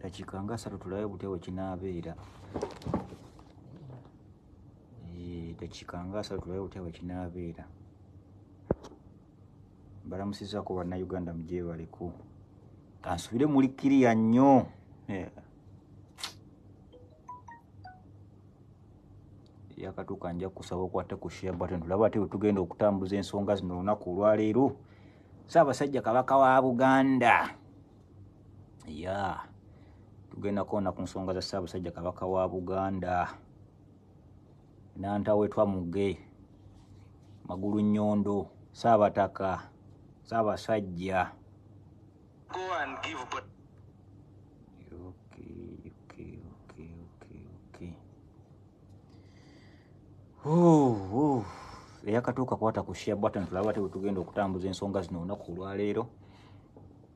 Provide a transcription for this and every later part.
dakiika nga asatu tulabe butya wekinabeera eh, dakiika nga asatu tulabe butya wekinabeera mbalamusizaako bannayuganda mujebaleku kansubire muli kiriya nnyo eh. yakatuuka nja kusaba okwata ku share button tulaba ate wetugenda okutambuza ensonga zino olunaku olwaleero saabasajja kabaka wa buganda ya yeah. tugendako na ku nsonga za ssaabasajja kabaka wa buganda nantawetwa muge magulu nyondo saabataka saabasajja eyakatuuka kwata kushia button tulaba tetugenda okutambuza ensonga zino olunaku olwaleero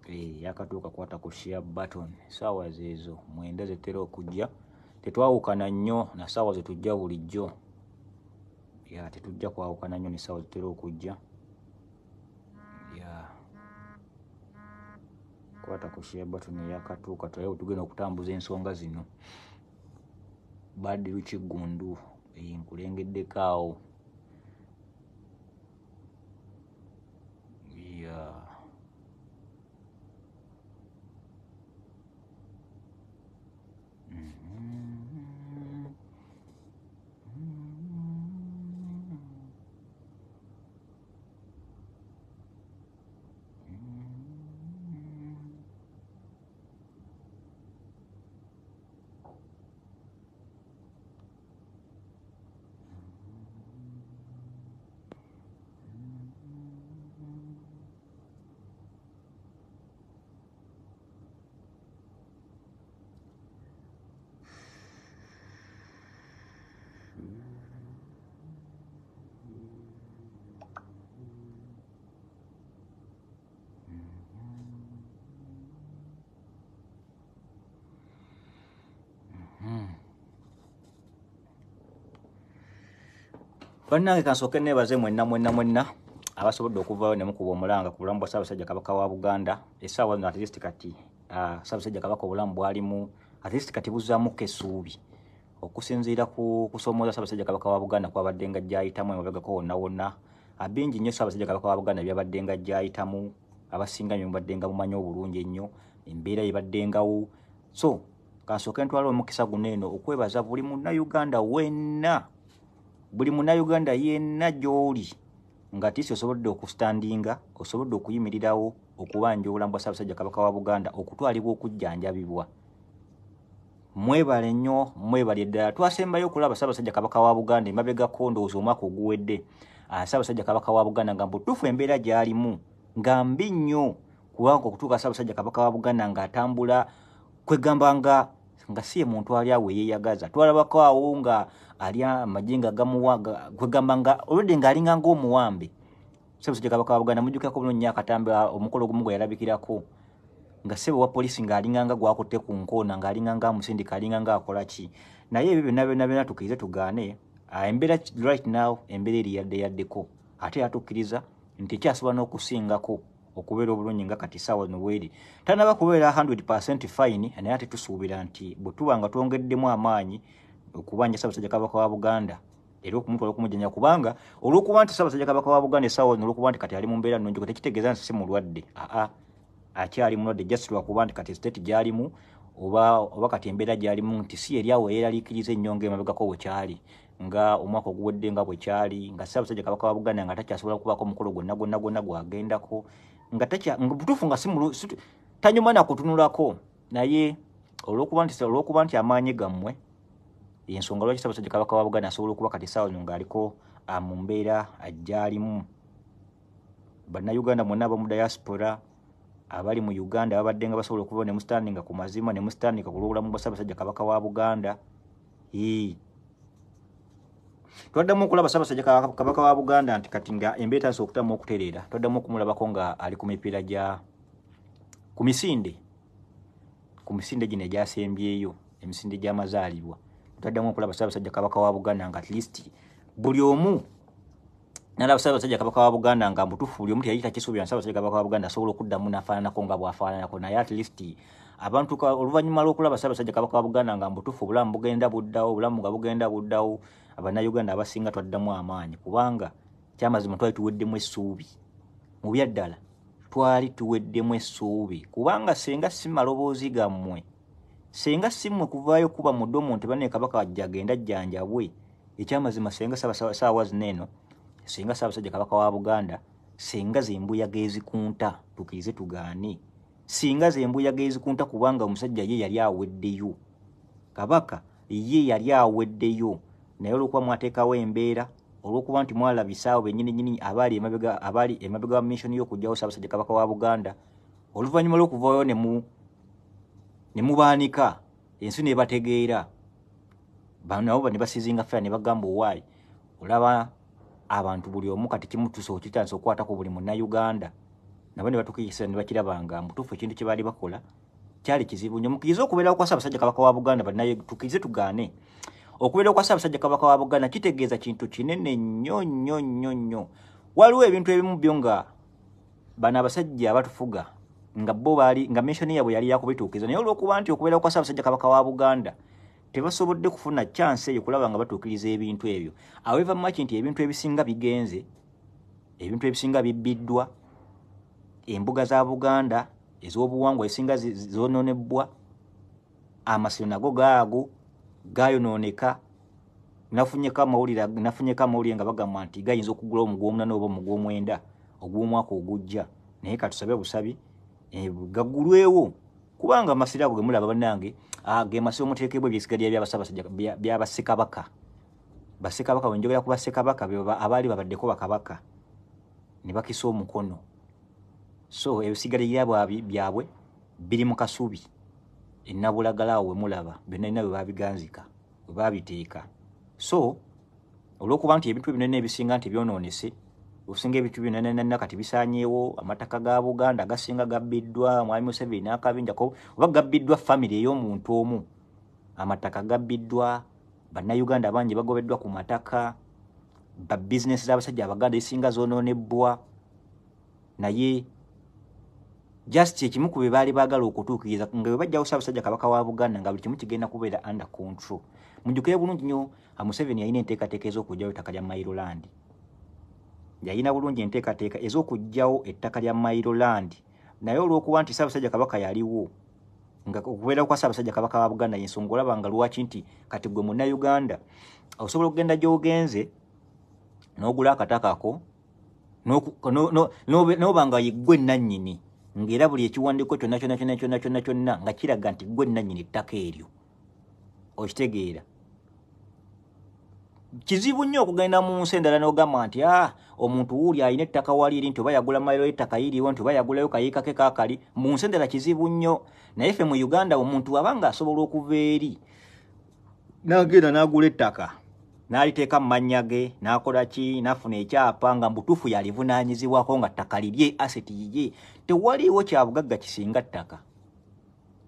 Eh, yakatuuka kwata ku share button sawa zezo mwenda zetera okujja tetwawukana nnyo na sawa zetujja bulijjo ya tetujja kwawukana nnyo ne sawa zetera okujja ya kwata ku share button yakatuuka tulabe tugenda okutambuza ensonga zino badiru kiggundu eh, nkulengeddeko awo ya yeah. bannange kansooke nebaze mwenna mwenna mwenna abasobodde okuvaayo nemukuba omulanga ku bulamu bwa saabasajja kabaka wa buganda esaawa zino atlist kati ah, saabasajja kabaka obulamu bwalimu atlist kati buzaamuko essuubi okusinziira ku kusoomooza saabasajja kabaka wa buganda kwabadde nga gyayitamu emabegako wonna wonna abingi nnyo saabasajja kabaka wa buganda byabadde nga gyayitamu abasinga nyo mubadde nga mumanyi obulungi ennyo embeera yebaddengawo so kansooke ntwala omukisa guno eno okwebaza buli munnauganda wenna buli munnayuganda yenna gy'oli nga tiisi osobodde okustandinga osobodde okuyimirirawo okubanja obulamu bwa saabasajja kabaka wa buganda okutwalibwa okujjanjabibwa mwebale nnyo mwebale eddala twasembayo okulaba saabasajja kabaka wa buganda emabe gakondoozi omwaka oguwedde ah, saabasajja kabaka wa buganda nga mbutuufu embeera gy'alimu nga mbi nnyo kubanga okutuuka saabasajja kabaka wa buganda ng'atambula kwegamba nga nga si ye muntu ali awo eyeyagaza twalabakoawo nga alya amajenga gamuwaga kwegamba nga olwedde ng'alinga ng'omuwambe ssebusajja kabaka wa buganda mujjukirako buno nnyo akatambe omukolo ogumu gwe yalabikirako nga ssebe wa poliisi ng'alinga nga gwakutte ku nkoona ng'alinga nga amusindika alinga nga akola ki naye ebyo byonna byonna byonna tukkirize tugaane embeera right now embeera eri yadde yaddeko ate yatukkiriza nti ekyasobola n'okusingako okubeera obulungi nga kati saawa nweri tanaba kubeera 100 fine naye ate tusuubira nti bwe tuba nga twongeddemu amaanyi okubanja sabasajja kabaka wa buganda era okumutwala okumujanja kubanga olwokuba nti sabasajja kabaka wa buganda esawa olwokuba nti kati ali mu mbeera nnungi tekitegeeza nti si mulwadde aa akyali mulwadde just lwakuba nti kati state gyalimu oba oba kati embeera gyalimu nti si eryawo yeeraliikiriza ennyo nga emabegako bwekyali nga omwaka oguwedde nga bwekyali nga sabasajja kabaka wa buganda nga takyasobola kubaako omukolo gwonna gwonna gwonna gwagendako nga taka butuufu nga simutanyuma nakutunulako naye olwokuba nti olwokuba nti amaanyi gammwe ensonga lwaki ssaabasajja kabaka wa buganda asobola okuba kati saawa nyo ng'aliko ah, mu mbeera ajjaalimu bannayuganda mwonna ab'omu diaspora abali mu uganda babadde nga basobola okuba nemustandinga ku mazima nemustandinga ku lwobulamu bwa ssaabasajja kabaka wa buganda twaddamu okulaba ssaabasajja kabaka wa buganda nti kati nga embeera tandisa okutamu okutereera twaddamu okumulabako nga ali ku mipiira gya ku misinde ku misinde gino egyasembyeyo emisinde gy'amazaalibwa taddamu okulaba ssaabasajja kabaka wa buganda nga atleast buli omu nalaba ssaabasajja kabaka wa buganda nga mutufu buli omu teyali takisuubira nsaabasajja kabaka wa buganda asobola okuddamu nafaananako nga bwafaananako naye atleast abantu oluvannyuma lwokulaba ssaabasajja kabaka wa buganda nga mutufu obulamu bugenda buddawo obulamu nga bugenda buddawo abannayuganda abasinga twaddamu amaanyi kubanga kyamazima twali tuweddemu essuubi mubya ddala twali tuweddemu essuubi kubanga senga simaloboozi gammwe singa simmwe kuvaayo kuba muddu omuntu ebane kabaka ajja agenda ajjanjabwe ekyamazima singa saawa zina eno singa saabasajja kabaka wa buganda singa zembuyaga ezikunta tukize tugaane singa zembuyaga ezikunta kubanga omusajja ye yali aweddeyo kabaka ye yali aweddeyo naye olwokuba mwateekawo embeera olwokuba nti mwalabisaawo benyininyini abaali emabega abaali emabega wa mission y'okujjawo saabasajja kabaka wa buganda oluvannyuma lw'okuvaayo ne mu ne mubaanika ensi neebategeera banabo ne basizinga fea ne bagamba owaayi olaba abantu buli omu kati kimutusoo kitandisa okukwata ku buli munnauganda nabo ne batukiisa ne bakirabanga mutuufu ekintu kye baali bakola kyali kizibu nyo mukkirize okubeerawo kwa ssaabasajja kabaka wa buganda banaye tukirize tugaane okubeerawo kwa ssaabasajja kabaka wa buganda kitegeeza kintu kinene nnyo nnyo nnyo nnyo waliwo ebintu ebimu byo nga bano abasajja batufuga nga bo bali nga mission yabwe yali yakubituukiza naye olwokuba nti okubeera kwa ssaabasajja kabaka wa buganda tebasobodde kufuna chance eyo kulaba nga batuukiriza ebintu ebyo aweva maki nti ebintu ebisinga bigenze ebintu ebisinga bibbiddwa embuga za buganda ez'obuwangwa ezisinga zoonoonebbwa amasiro nago gaago gayonooneka nafunyeko amawulire nafunyeko amawulire nga bagamba nti gayinza okugula omugwomunana oba omugwomwenda ogw'omwaka ogujja naye katusabe busabi Eh, gagulwewo kubanga amasiri ago gemulaba banange ah, gemasiri omutekebwa ebyesigalira byabasabasajja byabasekabaka basekabaka wenjogera ku basekabaka abaali babaddeko bakabaka ne bakisa omukono so ebisigalira byabwe biri mu kasubi enabulagala awo wemulaba byonna ina bwe babiganzika webabiteeka so olwokuba nti ebintu byonna ebisinga nti byonoonese osinga ebintu byonanana kati bisanyeewo amataka ga buganda gasinga gabbiddwa mwami museveni akabinjako oba gabbiddwa famiry ey'omuntu omu amataka gabbiddwa bannayuganda bangi bagobeddwa ku mataka babizinesi z'abasajja abaganda zisinga zononebbwa naye just ekimu ku be baali baagala okutuukiriza nga bwe bajjawo saabasajja kabaka wa buganda nga buli kimu kigenda kubeera under control mujjukire bulungi nnyo amuseveni yalina enteekateeka ez'okujjawo ettaka lya mailolandi yayina bulungi enteekateeka ez'okuggyawo ettaka lya mayiro land naye olw'okuba nti saabasajja kabaka yaliwo nga okubeerao kwa saabasajja kabaka wa buganda yensonga olaba nga lwaki nti kati gwe munnauganda osobola okugenda gy'ogenze n'ogula akatakako noba nga yegwe nannyini ngaera buli ekiwandiiko kyonna kyona kyona kyona kyona kyonna nga kiraga nti gwe nannyini ettaka eryo okitegeera kizibu nnyo okugenda mu nsi endala n'ogamba nti aa ah, omuntu wuuli alina ettaka waliiri nti oba yagula mayiro y'ettaka yiriwo nti oba yagulayo kayiikake kaakali mu nsi endala kizibu nnyo naye ffe mu uganda omuntu aba nga asobola okuva eri nagenda n'agula ettaka n'aliteeka mu mannya ge n'akola ki n'afuna ekyapa nga mbutuufu yalivunaanyizibwako nga ttaka lirye aseti yiye tewaliiwo kyabugagga kisinga ttaka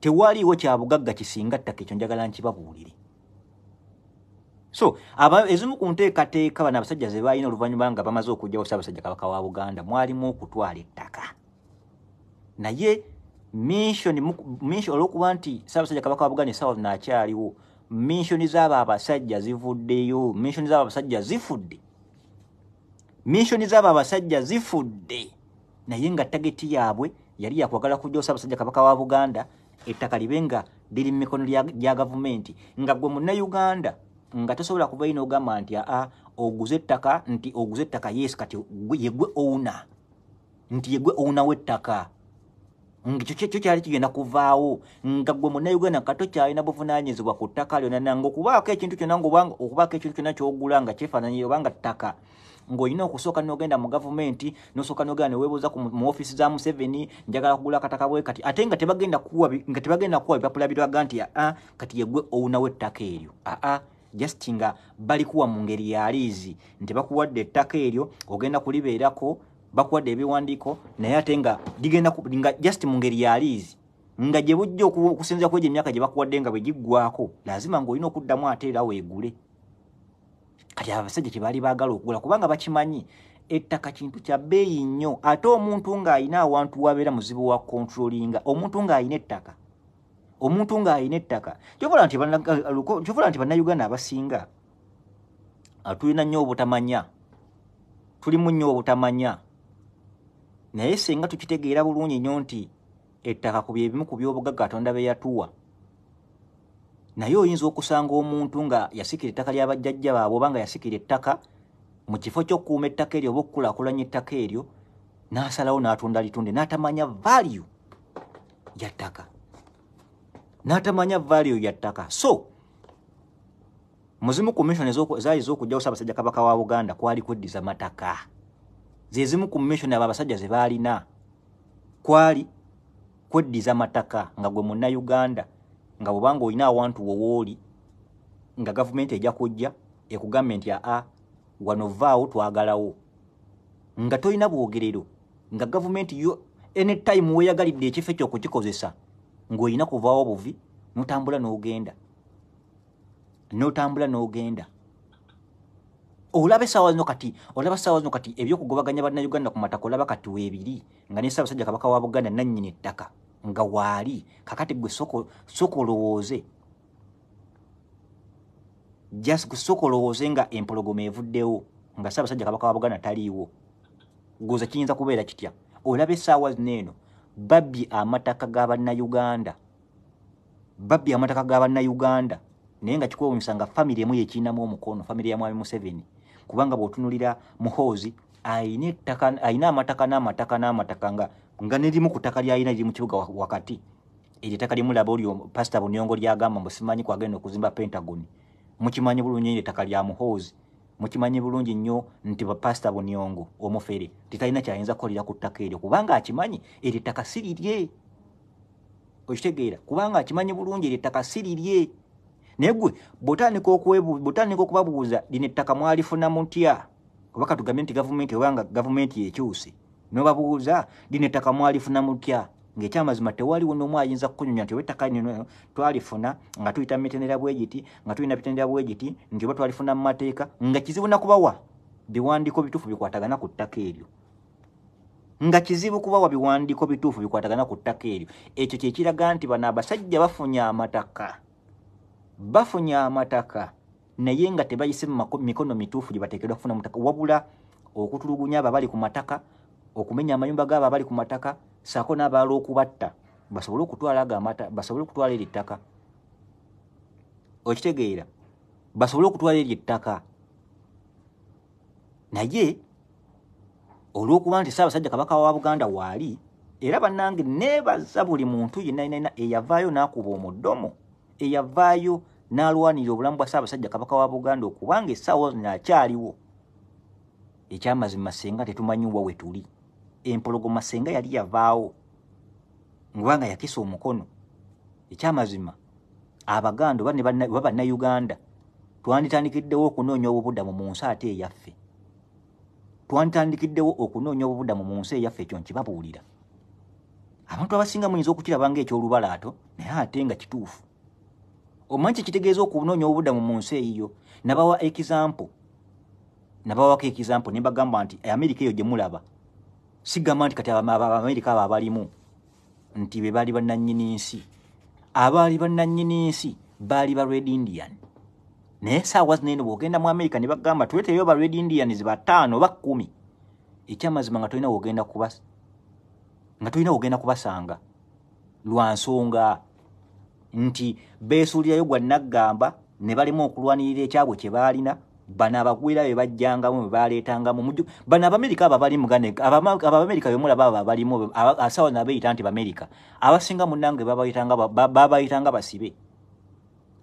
tewaliiwo kyabugagga kisinga ttaka ekyo njagala nkibabuulire so aba ezimu kunteekateeka bano abasajja ze baalina oluvannyuma nga bamaze okujjawo ssaabasajja kabaka wa buganda mwalimu okutwala ettaka naye olwokuba nti ssaabasajja kabaka wa buganda esawa naakyaliwo minsioni zaabo abasajja zivuddeyo minsioni zaabo abasajja zifudde minsioni zaabo abasajja zifudde naye nga tageti yaabwe yali yakwagala kujjawo ssaabasajja kabaka wa buganda ettaka libe nga liri mu mikono gya gavumenti nga gwe munnauganda nga tosobola kuva ino ogamba nti aa oguze ettaka nti oguze ettaka yes kati yegwe owuna nti yegwe owuna w'ettaka ngekyo kyali kigenda kuvaawo nga gwe munnayuganda katokyalina buvunanyizibwa ku ttaka lyo nananga okubaako ekintu kyonaokubaako ekintu kyona kyogula nga kyefaananyi obanga ttaka ngaolina okusooka nogenda mu gavumenti nosooka nogenda neweebuuza mu ofiisi za museveni njagala kugula akataka bwe kati ate nga tebagenda kuwa bipapula biraga nti aa kati yegwe owunawo ettaka eryo aa ah -ah. just nga balikuwa mu ngeri yaliizi nti bakuwadde ettaka eryo ogenda kulibeerako bakuwadde ebiwandiiko naye ate nga ligenda nga just mu ngeri yaliizi nga gye bujja okusinzira kuegyo emyaka gye bakuwadde nga bwe giggwako lazima ng'olina okuddamu ate era weegule kati abasajja kye baali baagala okugula kubanga bakimanyi ettaka kintu kya bbeeyi nnyo ate omuntu ng'ayina awantu wabeera muzibu wa kontrolinga omuntu ng'ayina ettaka omuntu ng'alina ettaka kyovula eh, nti bannayuganda abasinga ah, tulina nnyo obutamanya tulimu nnyo obutamanya naye singa tukitegeera bulungi nnyo nti ettaka ku byebimu ku byobugagga katonda be yatuwa naye oyinza okusanga omuntu nga yasikira ettaka lyabajjajja baabwe oba nga yasikira ettaka mu kifo ky'okukuuma ettaka eryo oba okukulakulanya ettaka eryo n'asalawo n'atunda litunde n'atamanya valu ya ttaka n'atamanya valio ya ttaka so muzimu kommishoni zaali z'okujjawo ssaabasajja kabaka wa buganda kwali kweddiza mataka ze zimu kommishoni abo abasajja ze baalina kwali kweddiza mataka nga gwe munnauganda nga bwebanga olina awantu wowooli nga gavumenti ejja kujja ekugambe nti aa wano vaawo twagalawo nga tolina bwogerero nga gavumenti yo enetime weyagalidde ekifo ekyokukikozesa ng'olina kuvaawo buvi notambula n'ogenda notambula n'ogenda olaba esaawa zino kati olaba esaawa zino kati ebyokugobaganya bannayuganda ku mataka olaba kati weebiri nga ne ssaabasajja kabaka wa buganda nannyini ettaka nga waali kakati gwe sooka olowooze sooka olowooze nga empologoma evuddewo nga ssaabasajja kabaka wa buganda taliiwo gooza kiyinza kubeera kitya olaba essaawa zino eno babbye amataka g'abannayuganda babbye amataka g'abannayuganda naye nga kikwewunyisa nga famiry emu yekiinamu omukono famiry ya mwami museveni kubanga bw'otunulira muhoozi aina ettaka ayina amataka n'amataka n'amataka nga nga nerimu ku ttaka lyayina liri mu kibuga wakati eryo ettaka limu laba olyo pasita bunyongo lyagamba mbu simanyi kwagenda okuzimba pentagoni mukimanyi bulungi ery ettaka lya muhoozi mukimanyi bulungi nnyo nti bapasita buniongo omufere titalina kyayinza kukolera ku ttaka eryo kubanga akimanyi eryo ettaka sirirye okitegeera kubanga akimanyi bulungi eryo ettaka sirirye naye gwe botandika okubabuuza lino ettaka mwalifuna mutya oba katugambe nti gavumenti obanga gavumenti yekyuse nobabuuza lino ettaka mwalifuna mutya ngekyamazima tewaliwo nomu ayinza kukunyonya nti oba ettaka nino twalifuna nga tuyita mumitendera bwegiti nga tuyina mitendera bwegiti nti oba twalifuna mu mateeka nga kizibu nakubawa biwandiiko bituufu bikwatagana ku ttaka eryo nga kizibu kubawa biwandiiko bituufu bikwatagana ku ttaka eryo ekyo kyekiraga nti bano abasajja bafunye amataka bafunye amataka naye nga tebayise mumikono mituufu gyebateekerwa kufuna mutaka wabula okutulugunya abo abali ku mataka okumenya amayumba gaabo abali ku mataka saako n'abalwokubatta basobole okutwala ago amata basobole okutwala eri ettaka okitegeera basobole okutwala eri ettaka naye olwokuba nti saabasajja kabaka wa buganda waali era bannange neebaza buli muntu yenainaina eyavaayo n'akuba omudomo eyavaayo n'alwanirira obulamu bwa saabasajja kabaka wa buganda okubanga essaawa zino akyaliwo ekyamazima singa tetumanyiwa we tuli empologoma senga yali yavaawo ngubanga yakisa omukono ekyamazima abaganda oba bannayuganda twanditandikiddewo okunoonya obubudamu mu nsi ate eyaffe twanditandikiddewo okunoonya obubudamu mu nsi eyaffe ekyo nkibabuulira abantu abasinga muyinza okukirabanga ekyolubalaato naye ate nga kituufu omanyi kyekitegeeza okunoonya obubudamu mu nsi eyiyo nabawa ekizampo nabawako ekizampo nebagamba nti amerika eyo gyemulaba sigamba nti kati abamerika abo abalimu nti be baali bannanyini nsi abaali bannanyini nsi baali ba red indian naye saawa zinaeno bwogenda mu amerika ne bagamba tuleteyo ba red indian zibataano bakumi ekyamazima nga tolina wogenda kuba nga tolina wogenda kubasanga lwa nsonga nti beesuulirayo gwa naggamba ne balemu okulwanirira ekyabwe kye baalina bano abagwira be bajjangamu be baleetangamu bano abamerika abo abalimuganeabamerika bemulaba abo abalimu asawa nabeyita nti bamerika abasinga munange babayitanga basibe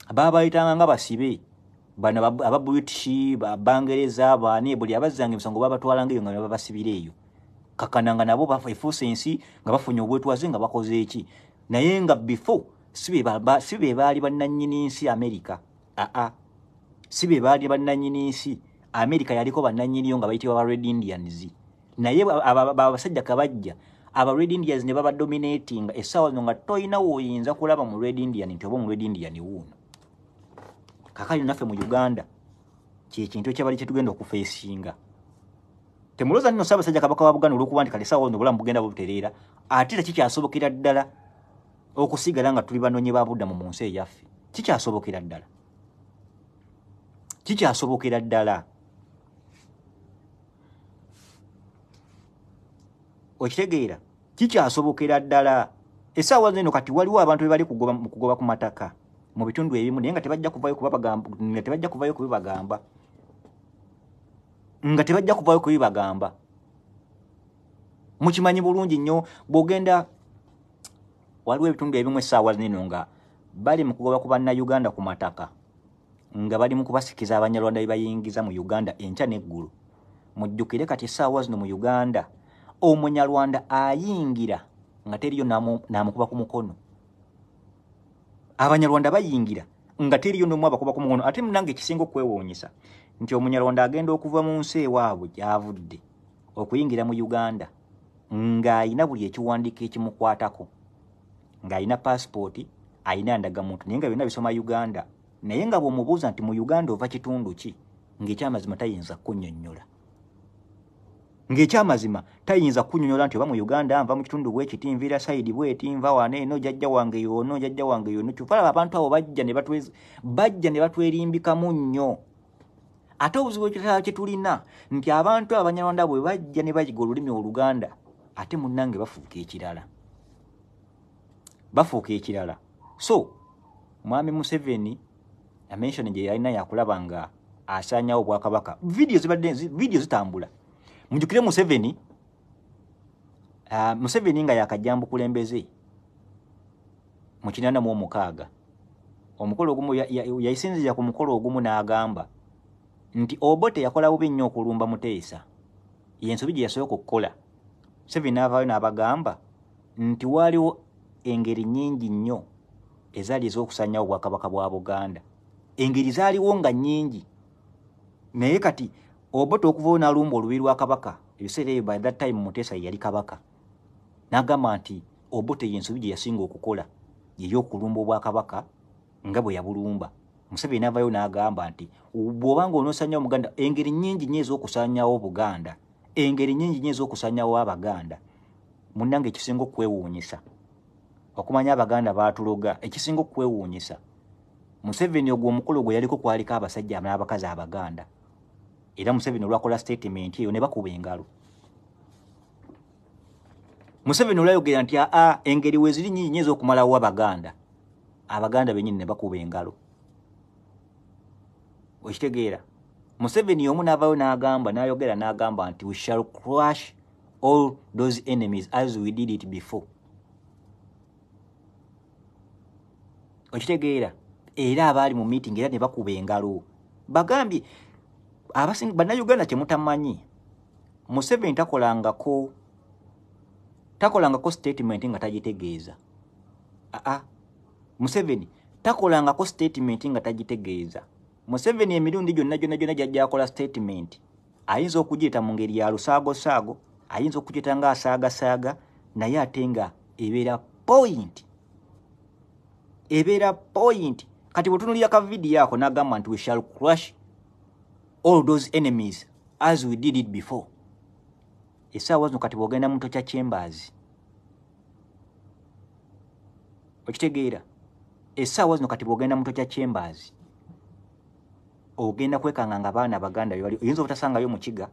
babayitanga nga basibe bano ababritish bangereza bani buli abazzanga emisango babatwalangaeyo nga babasibira eyo kakananga nabo efuusa e ensi nga bafunye obwetwaze nga bakoze eki naye nga before si be baali bannanyini nsi amerika aa uh -uh. Ah. si be baali bannanyini nsi amerika yaliko bannanyiniyo nga bayitibwa abared indians naye babasajja kabajja abared indians ne babadominatinga essaawa zino nga toyina woyinza kulaba mu red indian nti oba omured indian wuuno kakali naffe mu uganda kyekintu ekyabali kyetugenda okufeesinga temuloza nino saabasajja kabaka wa buganda olwokuba nti kale esaawa zino obulamu bugenda bubutereera ate te kikyasobokera ddala okusigala nga tuli banonyi babuddamu mu nsi eyaffe kikyasobokera ddala kikyasobokera ddala okitegeera kikyasobokera ddala essaawa zino kati waliwo abantu bebali mu kugoba ku mataka mu bitundu ebimu naye nga tebajja kuvayo kubabagambanga tebajja kuvayo kubibagamba nga tebajja kuvayo kubibagamba mukimanyi bulungi nnyo bwogenda waliwo ebitundu ebimu essaawa zino nga bali mu kugoba ku bannayuganda ku mataka nga bali mu kubasikiza abanyarwanda bye bayingiza mu uganda enkya n'eggulu mujjukire kati essaawa zino mu uganda omunyarwanda ayingira nga teriyo n'amukuba ku mukono abanyarwanda bayingira nga teriyo nomu abakuba ku mukono ate munange ekisinga okwewuunyisa nti omunyarwanda agenda okuva mu nsi ewaabwe gyavudde okuyingira mu uganda ng'ayina buli ekiwandiiko ekimukwatako ng'ayina paasipooti ayina ndagamuntu naye nga byonna bisoma uganda naye nga bwomubuuza nti mu uganda ova kitundu ki ngaekyamazima tayinza kunyonyola ngaekyamazima tayinza kunyonyola nti oba mu uganda nva mukitundu bwekiti nvira saidi bweti nva wana eno jajja wange yono jajja wange yono kyofalaba abantu abo bajja ne batwerimbikamu nnyo ate obuzibu ekitala kyetulina nti abantu abanyarwanda bwe bajja ne bayiga olulimi oluganda ate munnange bafuuka ekirala bafuuka ekirala so mwami museveni yamensioni gye yalina yakulaba nga asanyawo obwakabaka vidiyo zibadde vidiyo zitambula mujukire museveni ah, museveni nga yakajjambu kulembeze mu kinana mu omukaaga omukolo ogumu yayisinziza ku mukolo ogumu n'agamba nti obote yakola bubi nnyo okulumba muteesa yensobi gye yasoboka okukola museveni n'avaayo n'abagamba nti waaliwo engeri nyingi nnyo ezaali ez'okusanyawo obwakabaka bwa buganda engeri zaaliwo nga nyingi naye kati obota okuva onaalumba olubiri lwa kabaka ebiseera ebyo by that time muteesa yeyali kabaka n'agamba nti obota yensobi gye yasinga okukola yeyokulumba obwakabaka nga bwe yabulumba museveni avayo n'agamba nti bw'obanga onoosanyawo omuganda engeri nyingi nyo ez'okusanyawo obuganda engeri nyingi nyo ez'okusanyawo abaganda munnanga ekisinga okwewuunyisa okumanya abaganda baatuloga ekisinga okwewuunyisa museveni ogwo omukulu gwe yaliko kwaliko abasajja n'abakazi abaganda era museveni olwakola statement eyo ne bakuba engalo museveni olwayogera nti aa engeri weziri nyinyi ez'okumalawo abaganda abaganda benyini ne bakuba engalo okitegeera museveni omu n'avayo n'agamba n'ayogera n'agamba nti we shall crush all those enemies as we did it before okitegeera era abaali mu meeting era ne bakuba engalo bagambye bannayuganda kyemutamanyi museveni takolangako takolangako statement nga tagitegeeza aa museveni takolangako statement nga tagitegeeza museveni emirundi gyonna gyonna gyonna gyajjakola statement ayinza okugireta mu ngeri ya lusaagosaago ayinza okugireta ngaasaagasaaga naye ate nga ebeera point ebeera point kati bwetunulira ka vidiyo ako nagamba nti we shall crush all those enemies as we did it before esaawa zino kati bwogenda muto kya chambers okitegeera esaawa zino kati bwogenda muto kya chambers ogenda kwekanga nga baana baganda yo oyinza obutasangayo mu kiga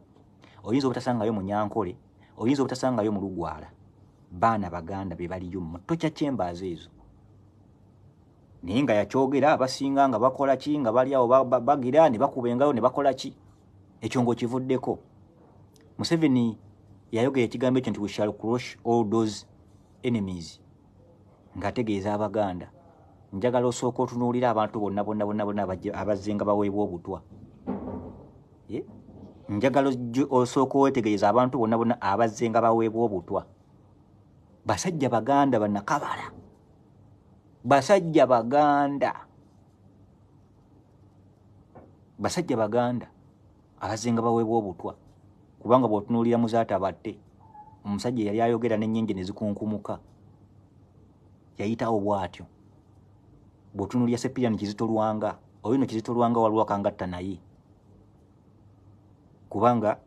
oyinza obutasangayo mu nyankole oyinza obutasangayo mu lugwala baana baganda be baliyo mu muto kya chambers ezo naye nga yakyogera abasinga nga bakola ki nga baliawo bagira ne bakuba engalo ne bakola ki ekyo ngaokivuddeko museveni yayogera ekigambo ekyo nti we shall crush all those enemies ng'ategeeza abaganda njagala osooka otunuulira abantu bonna bonna bonna bonna abazzenga baweebwa obutwa njagala osooka owetegereza abantu bonna bonna abazzenga baweebwa obutwa basajja baganda banakabala yeah? basajja baganda basajja baganda abazinga baweebwa obutwa kubanga bwotunuulira muzaata batte omusajja yali ayogera nenyingi nezikunkumuka yayitawo bwatyo bwotunuulira sepiriani kizitolwanga oyino kizitolwanga waliwakangatta naye kubanga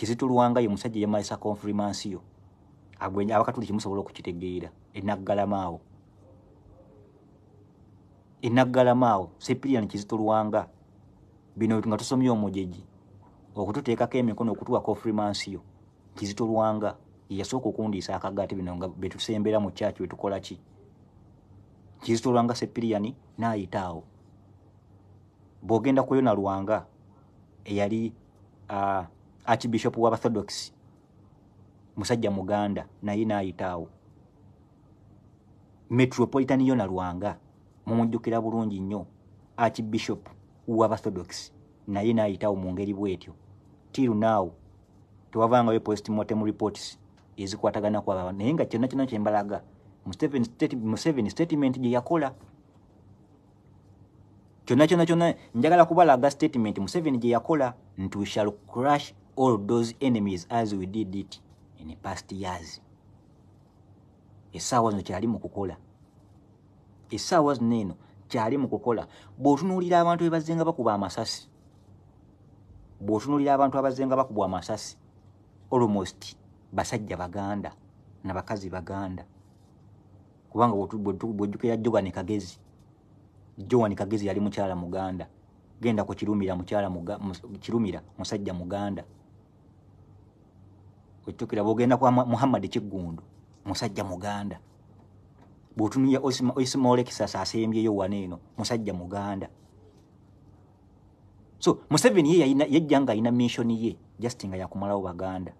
kizitolwanga ye musajja yamayisa konfirimansi yo abakatuli kimusobola okukitegeera enaggalamaawo enaggalamaawo sepiriya ni kizito luwanga bino nga tusomye omujeji okututeekako emikono okutuwako ofrimansiyo kizito luwanga yeyasooka okundiisa akagaati bino nga betusembera mu kyaki wetukola ki kizito luwanga sepiriyani naayita awo bwogenda kuyo na luwanga eyali uh, archbishop w'abathodox musajja muganda naye naayita awo metropolitan yo na luwanga mumujjukira bulungi nnyo archbishop waabathodox naye naayitawo mu ngeri bwetyo tiru naawo tewavangayo postmortem reports ezikwataganaku abaa naye nga kyonna kyonna kyembalaga museveni statement gye yakola kyonna kyonna kyonna njagala kubalaga statement museveni gye yakola nti we shall crush all those enemies as we did it in past years essaawa zino kyali mu kukola essaawa zino eno kyali mu kukola bw'otunuulira abantu be bazzenga bakuba amasasi bw'otunuulira abantu abazzenga bakubwa amasasi almost basajja baganda nabakazi baganda kubanga bwejjukira jogani kagezi jowani kagezi yali mukyala muganda genda ku kirumira mukyala kirumira musajja muganda wejjukira bwogenda kwa muhammadi kiggundu musajja muganda bwotunuya osimolekisa saasembyeyo wano eno musajja muganda so museveni ye yajja nga alina missioni ye just nga yakumalawo baganda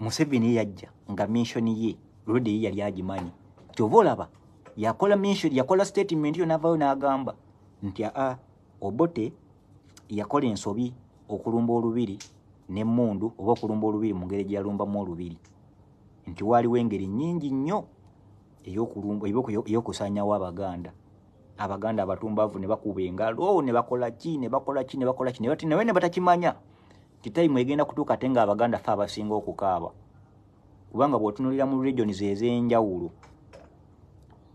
museveni ye yajja nga missioni ye lodi ye yali agimanyi kyova olaba yakola mission yakola statement yo navayo n'agamba nti aa obote yakola ensobi okulumba olubiri nemmundu oba okulumba olubiri mu ngeri gye yalumbamu olubiri nti waaliwo engeri nyingi nnyo eyokusanyawo abaganda abaganda abatumbavu ne bakuba engalo ne bakola ki ne bakola ki ne bakola ki nabaye ne batakimanya nti tayimu egenda kutuuka ate ngaabaganda fe abasinga okukaaba kubanga bw'otunulira mu regioni zezenjawulo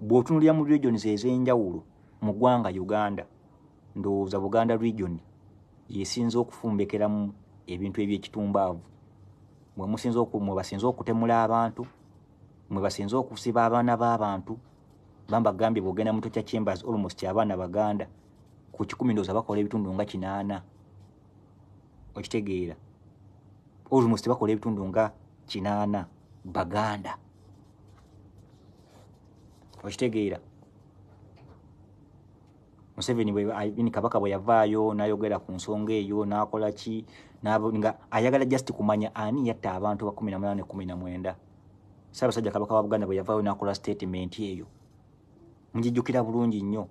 bw'otunulira mu regioni zezenjawulo mu ggwanga uganda ndowooza buganda regioni yesinza okufumbekeramu ebintu ebyekitumbaavu mwebasinze okutemula abantu mwebasinze okusiba abaana babantu bambagambye bwogenda muto kya chambers almost abaana baganda ku kikumi ndoza bakola ebitundu nga kinaana okitegeera almost bakola ebitundu nga kinaana baganda okitegeera museveni kabaka bwe yavaayo nayogera ku nsonga eyo nakolaki nga ayagala just kumanya ani yatta abantu ba 1819 saabasajja kabaka wa buganda bwe yavaayo n'akola statement eyo njijjukira bulungi nnyo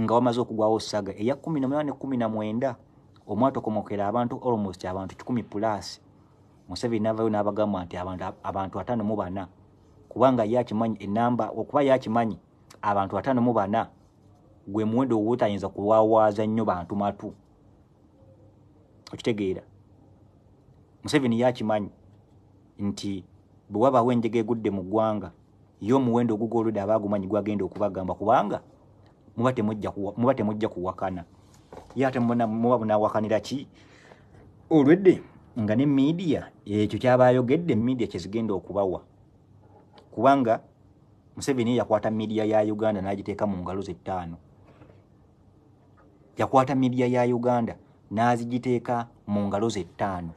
nga wamaze okugwawo saga eya 1819 omwata okomokera abantu almost abantu 10 plus museveni navaayo n'abagamba nti abantu ataano mu bana kubanga yakimanyi enamba okuba yakimanyi abantu ataano mu bana gwe muwendo ogwotayinza kuwawaaza nnyo bantu matu okitegeera museveni yakimanyi nti bwe wabaawo enjega egudde mu ggwanga yoomuwendo ogugwa oludde abaagumanyi gwagenda okubagamba kubanga muba temujja kuwakana yate muba bunawakanira ki olwedde nga ne midiya ekyo kyabayogedde midiya kyezigenda okubawa kubanga museveni yakwata midiya ya uganda nagiteeka mu ngalo zettaano yakwata midiya ya uganda nazigiteeka mu ngalo zettaano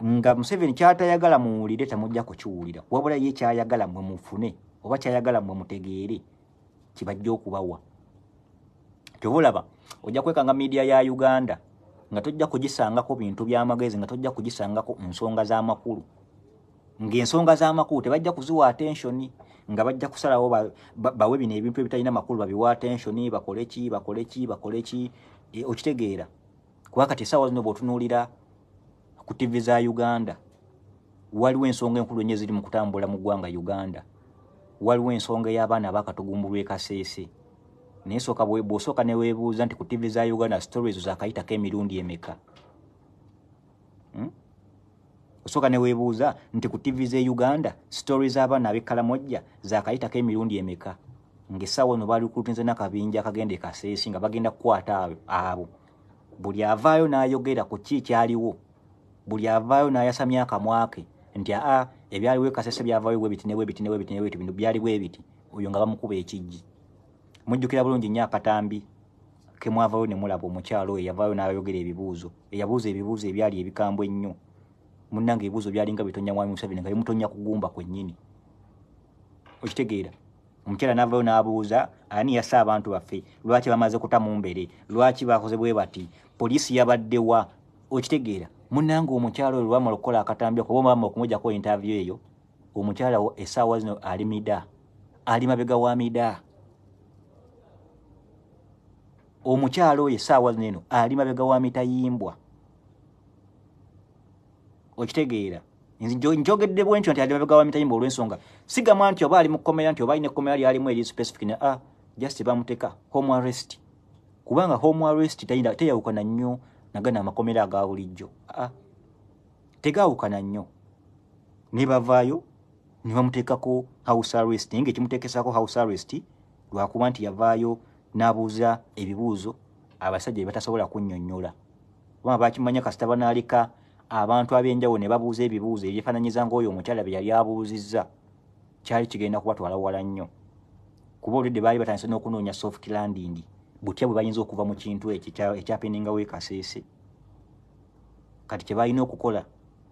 nga museveni kyatayagala muwulire tamujja kukiwulira wabula ye kyayagala mwe mufune oba kyayagala mwe mutegeere kibajja okubawa kyobaolaba ojja kwekanga midiya ya uganda nga tojja kugisangako bintu byamagezi nga tojja kugisangako nsonga z'amakulu ngaensonga z'amakulu tebajja kuziwa atensioni nga bajja kusalawo bawe bino ebintu ebitalina makulu babiwa atensioni bakoleki bakoleki bakoleki e, okitegeera kuba kati esaawa zino bwotunuulira ku TV za Uganda waliwo ensonga enkulu enye ziri mu kutambula mu ggwanga Uganda waliwo ensonga y'abaana abakatugumbulwa e Kasese naye sooka bw'osooka ne weebuuza nti ku TV za Uganda stories zakayitako emirundi emeka hmm? osooka ne weebuuza nti ku TV za Uganda stories z'abaana abekkala mojja zakayitako emirundi emeka ng'essaawa ono baalikulutinze n'akabinja akagenda e Kasese nga bagenda kukwata abo buli avaayo n'ayogera ku ki kyaliwo buli avaayo nayasamya akamwake nti aa ebyaliwo kasese byavaayobyaliwebiti oyo nga bamukuba ekijji mujjukira bulungi nnyo akatambi kemwavayo nemulaba omukyalo eyavaayo nayogera ebibuuzo eyabuuza ebibuuzo ebyali ebikambwe ennyo munnanga ebibuuzo byalinga bitonya mwami museveni nga bimutonya kugumba kwennyini okitegeera omukyala navayo nabuuza ani yasse abantu baffe lwaki bamaze kutamumbere lwaki bakoze bwe bati poliisi yabaddewa okitegeera munange omukyalo oyo lwamala okukola akatambya kuba omwamala okumujjako intavyu eyo omukyala esaawa zino ali mida ali mabega wa mida omukyalo oyo esaawa zino eno ali mabega wa mitayimbwa okitegeera njogedde bwentyo nti ali mabega wa mitayimbwa olwensonga sigama nti oba ali mukomera nti oba alina ekomera lyalimu eri specific na ah, just bamuteka home arrest kubanga home arrest teyawukana nnyo nagana amakomera aga bulijjo ah, tegaawukana nnyo ne bavaayo ne bamuteekako house arrest ngaekimuteekesaako house arrest lwakuba nti yavaayo n'abuuza ebibuuzo abasajja ebatasobola kunnyonnyola kubanga bakimanya kasita banaaleka abantu ab'enjawulo ne babuuza ebibuuzo ebyefaananyiza ngaoyo omukyala bye yali abuuzizza kyali kigenda kubatwalawala nnyo kuba oludde baali batandisa n'okunoonya soft landing butya bwe bayinza okuva mu kintu ekyo ekyapendinga weekaseese kati kye balina okukola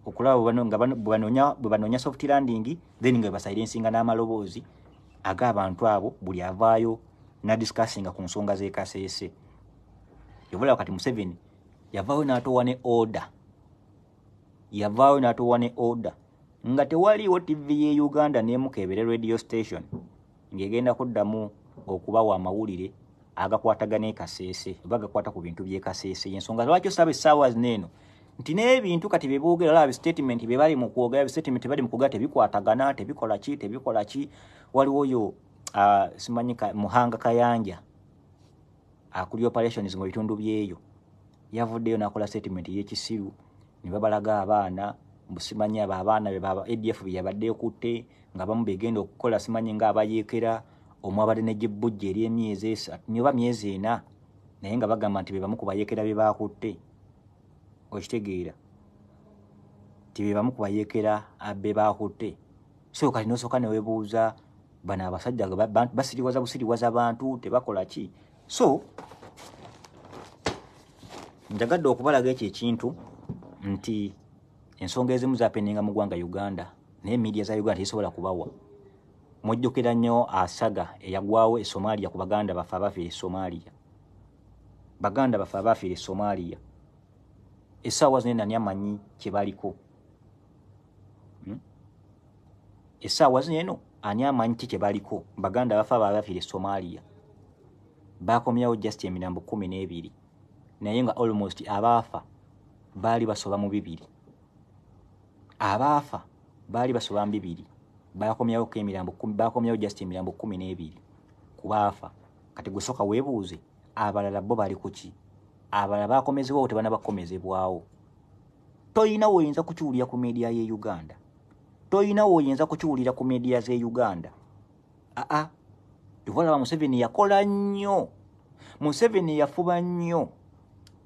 okulaba bwe banoonya soft landing then nga basairensinga n'amaloboozi ag'abantu abo buli avaayo nadiscasinga ku nsonga z'ekaseese yobulaba kati museveni yavaayo n'atowa ne order yavaayo n'atowa ne order nga tewaliiwo tv ye uganda n'emukebere radio station ng'egenda kuddamu okubawa amawulire agakwatagane kaseese oba gakwata ku bintu byekaseese yensonga lwaki osaba essaawa zineeno nti n'ebintu kati bye boogera olaba bistatement bye bali mu kwogera bistatement bali mu kwogera tebikwatagana tebikola ki tebikola ki waliwo oyo simanyi muhanga kayanja akuli operations mu bitundu byeyo yavuddeyo n'akola statement y'ekisiru ne babalaga abaana busimanyi abo abaana be ba adf bye yabadde ekutte nga bamu begenda okukola simanyi ng'abayeekera omwabali negibujja eri emyezi esatu nyoba myezi ena naye nga bagamba nti bebamu kubayekera bebakutte okitegeera tibebamu kubayekera bebakutte sokati nosooka newebuuza bano abasajja basiriwaza busiriwaza bantu tebakola ki so njagadde okubalaga ekyo ekintu nti ensonga ezimu zapeninga mu ggwanga uganda naye emidia za uganda tezisobola kubawa mwejjukira nnyo asaga ah, eyagwawo e somaliya ku baganda bafe abafiira e somaliya baganda bafe abafiira e somaliya essaawa zinene nani amanyi kyebaliko hmm? essaawa zino eno ani ah, amanyi ki kyebaliko baganda bafe aba abafiira e somaliya bakomyawo just emirambo kumi n'ebiri naye nga almost abaafa baali basoba mu bibiri abaafa baali basoba mu bibiri bakomyawo kemirambo kumi bakomyawo just emirambo kumi n'ebiri kubaafa kati gwesoka weebuuze abalala bo bali kuki abalala bakomezebwawo tebana bakomezebwawo toyina woyinza kukiwulira ku media ye uganda toyina woyinza kukiwulira ku media ze uganda aa tuvalaba museveni yakola nnyo museveni yafuba nnyo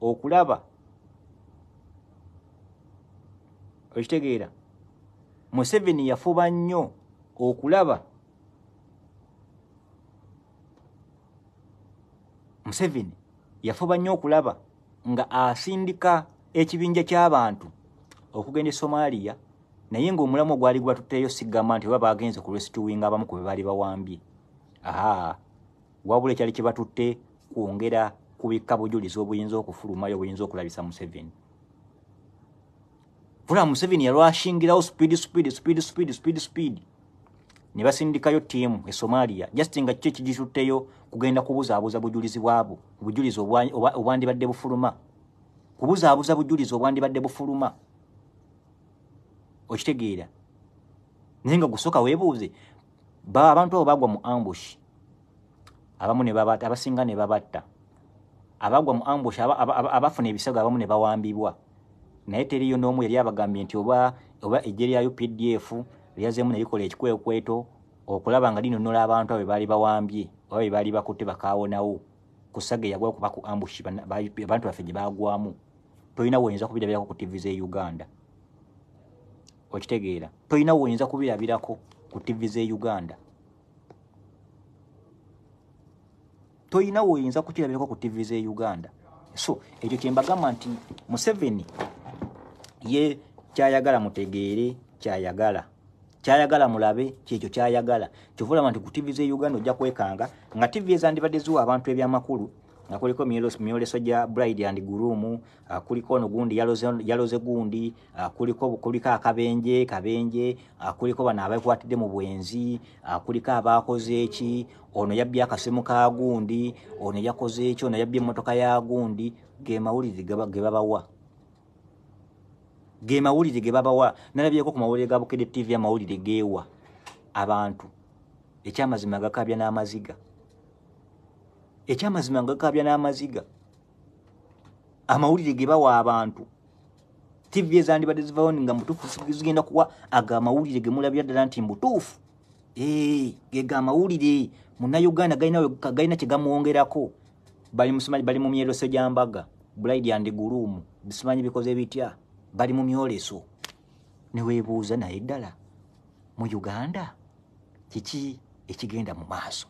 okulaba okitegeera museveni yafuba nnyo okulaba museveni yafuba nnyo okulaba nga asindika ekibinja ky'abantu okugenda e somaliya naye ngaomulamu ogwali gubatutteeyo sigamba nti oba bagenze ku restuwing abamu ku be baali bawambye aha wabula ekyali kye batutte kwongera ku bikka bujulizi obuyinza okufulumayo obuyinza okulabisa museveni pulaa museveni yalwashingirawo speed speed speed speed speed speed ne basindikayo ttiimu e somalia just nga kiki ekigituteyo kugenda kubuzaabuza bujulizi bwabo obujulizi obwandibadde bufuluma kubuzaabuza bujulizi obwandibadde bufuluma okitegeera naye nga gusooka weebuuze abantu abo bagwa mu ambush abamu abasinga ne babatta abagwa mu ambush abafuna ebisago abamu ne bawambibwa aba, aba, aba, aba, aba, aba, aba, aba, aba, naye teriyo n'omu yali abagambye nti oba oba ejje lya updf lyazeemu nelikola ekikwekweto okulaba nga linonola abantu abo bebaali bawambye oba bebaali bakutte bakaawonawo kusaga eyagwa okuba ku ambush abantu baffe gye baagwamu tolina woyinza kubirabirako ku tv ze uganda okitegeera tolina woyinza kubirabirako ku tv ze uganda tolina woyinza kukirabirako ku tv ze uganda so ekyo kyembagamba nti museveni ye kyayagala mutegeere kyayagala kyayagala mulabe kyekyo kyayagala kyovulaba nti ku tivi zeuganda ojja kwekanga nga tivi ezandibadde ziwa abantu ebyamakulu nga kuliko myoleso gya bride and groom ah, kuliko ono gundi yaloze gundi ah, kuliko akabenje kabenje ah, kuliko bano abakwatidde mu bwenzi kuliko abakoze eki ono yabbye akasimu kagundi ono yakoze eki ono yabbye emmotoka yagundi ge mawulizi ge babawa ge mawulire ge babawa nalabyeko ku mawulire ga bukere tv amawulire geewa abantu ekyamazima gakabya n'amaziga ekyamazima gakabya n'amaziga amawulire ge bawa abantu tv ezandibadde zivao nga mutuufu zigenda kuwa aga amawulire ge mulabira ddala nti mutuufu ee ge gamawulire munnayuganda galina kye gamuwongerako bali mu myeroso gyambaga bulaidi andigulumu bisimanyi bikoze bitya bali mu myoleso neweebuuza naye ddala mu uganda kiki ekigenda mu maaso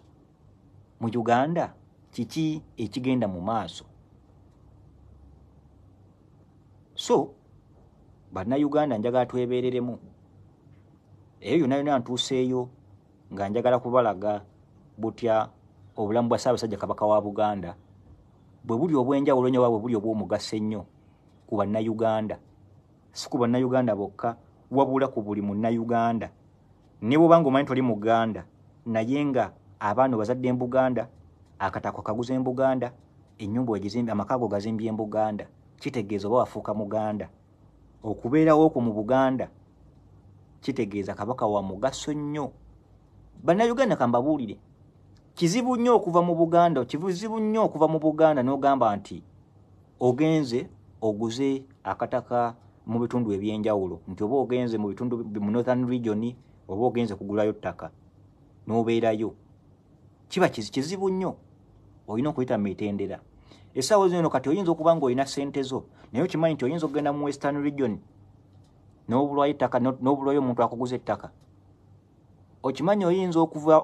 mu uganda kiki ekigenda mu maaso so bannayuganda njagala twebereremu eyo yona yona ntuuseeyo nga njagala kubalaga butya obulamu bwa ssaabasajja kabaka wa buganda bwe buli obwenjawulo nyo bwa bwe buli obw'omugaso ennyo ku bannayuganda si ku bannayuganda bokka wabula ku buli munnayuganda ne bwobanga omanyi toli muganda naye nga abaana obazadde embuganda akatako kaguza embuganda ennyumba wegizimbi amaka ago gazimbye embuganda kitegeeza oba wafuuka muganda okubeerawo okwo mu buganda kitegeeza kabaka wa mugaso nnyo bannayuganda ka mbabuulire kizibu nnyo okuva mu buganda kizibu nnyo okuva mu buganda n'ogamba nti ogenze oguze akataka mu bitundu ebyenjawulo nti oba ogenze mu bitundu mu northern region oba ogenze kugulayo ttaka nobeerayo kiba kizibu nnyo olina okuyita mumitendera essaawa zino kati oyinza okuba nga olina sente zo naye okimanyi nti oyinza okugenda mu western region nobulwayo ettaka nobulwayo omuntu akuguza ettaka okimanyi oyinza okuva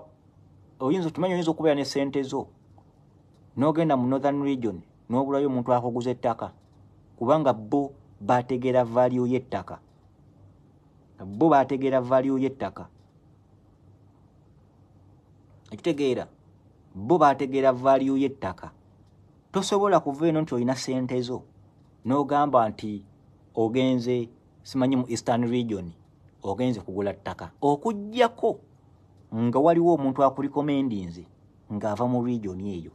oyinza okimanyi oyinza okubeera ne sente zo n'ogenda mu northern region n'obulwayo omuntu akuguza ettaka kubanga bo bategeera valyu y'ettaka bo bategeera valyu y'ettaka ekitegeera bo bategeera valyu y'ettaka tosobola kuva eno nti olina sente zo n'ogamba nti ogenze simanyi mu eastern region ogenze kugula ttaka okujjako nga waliwo omuntu akurekomendinze ng'ava mu regioni eyo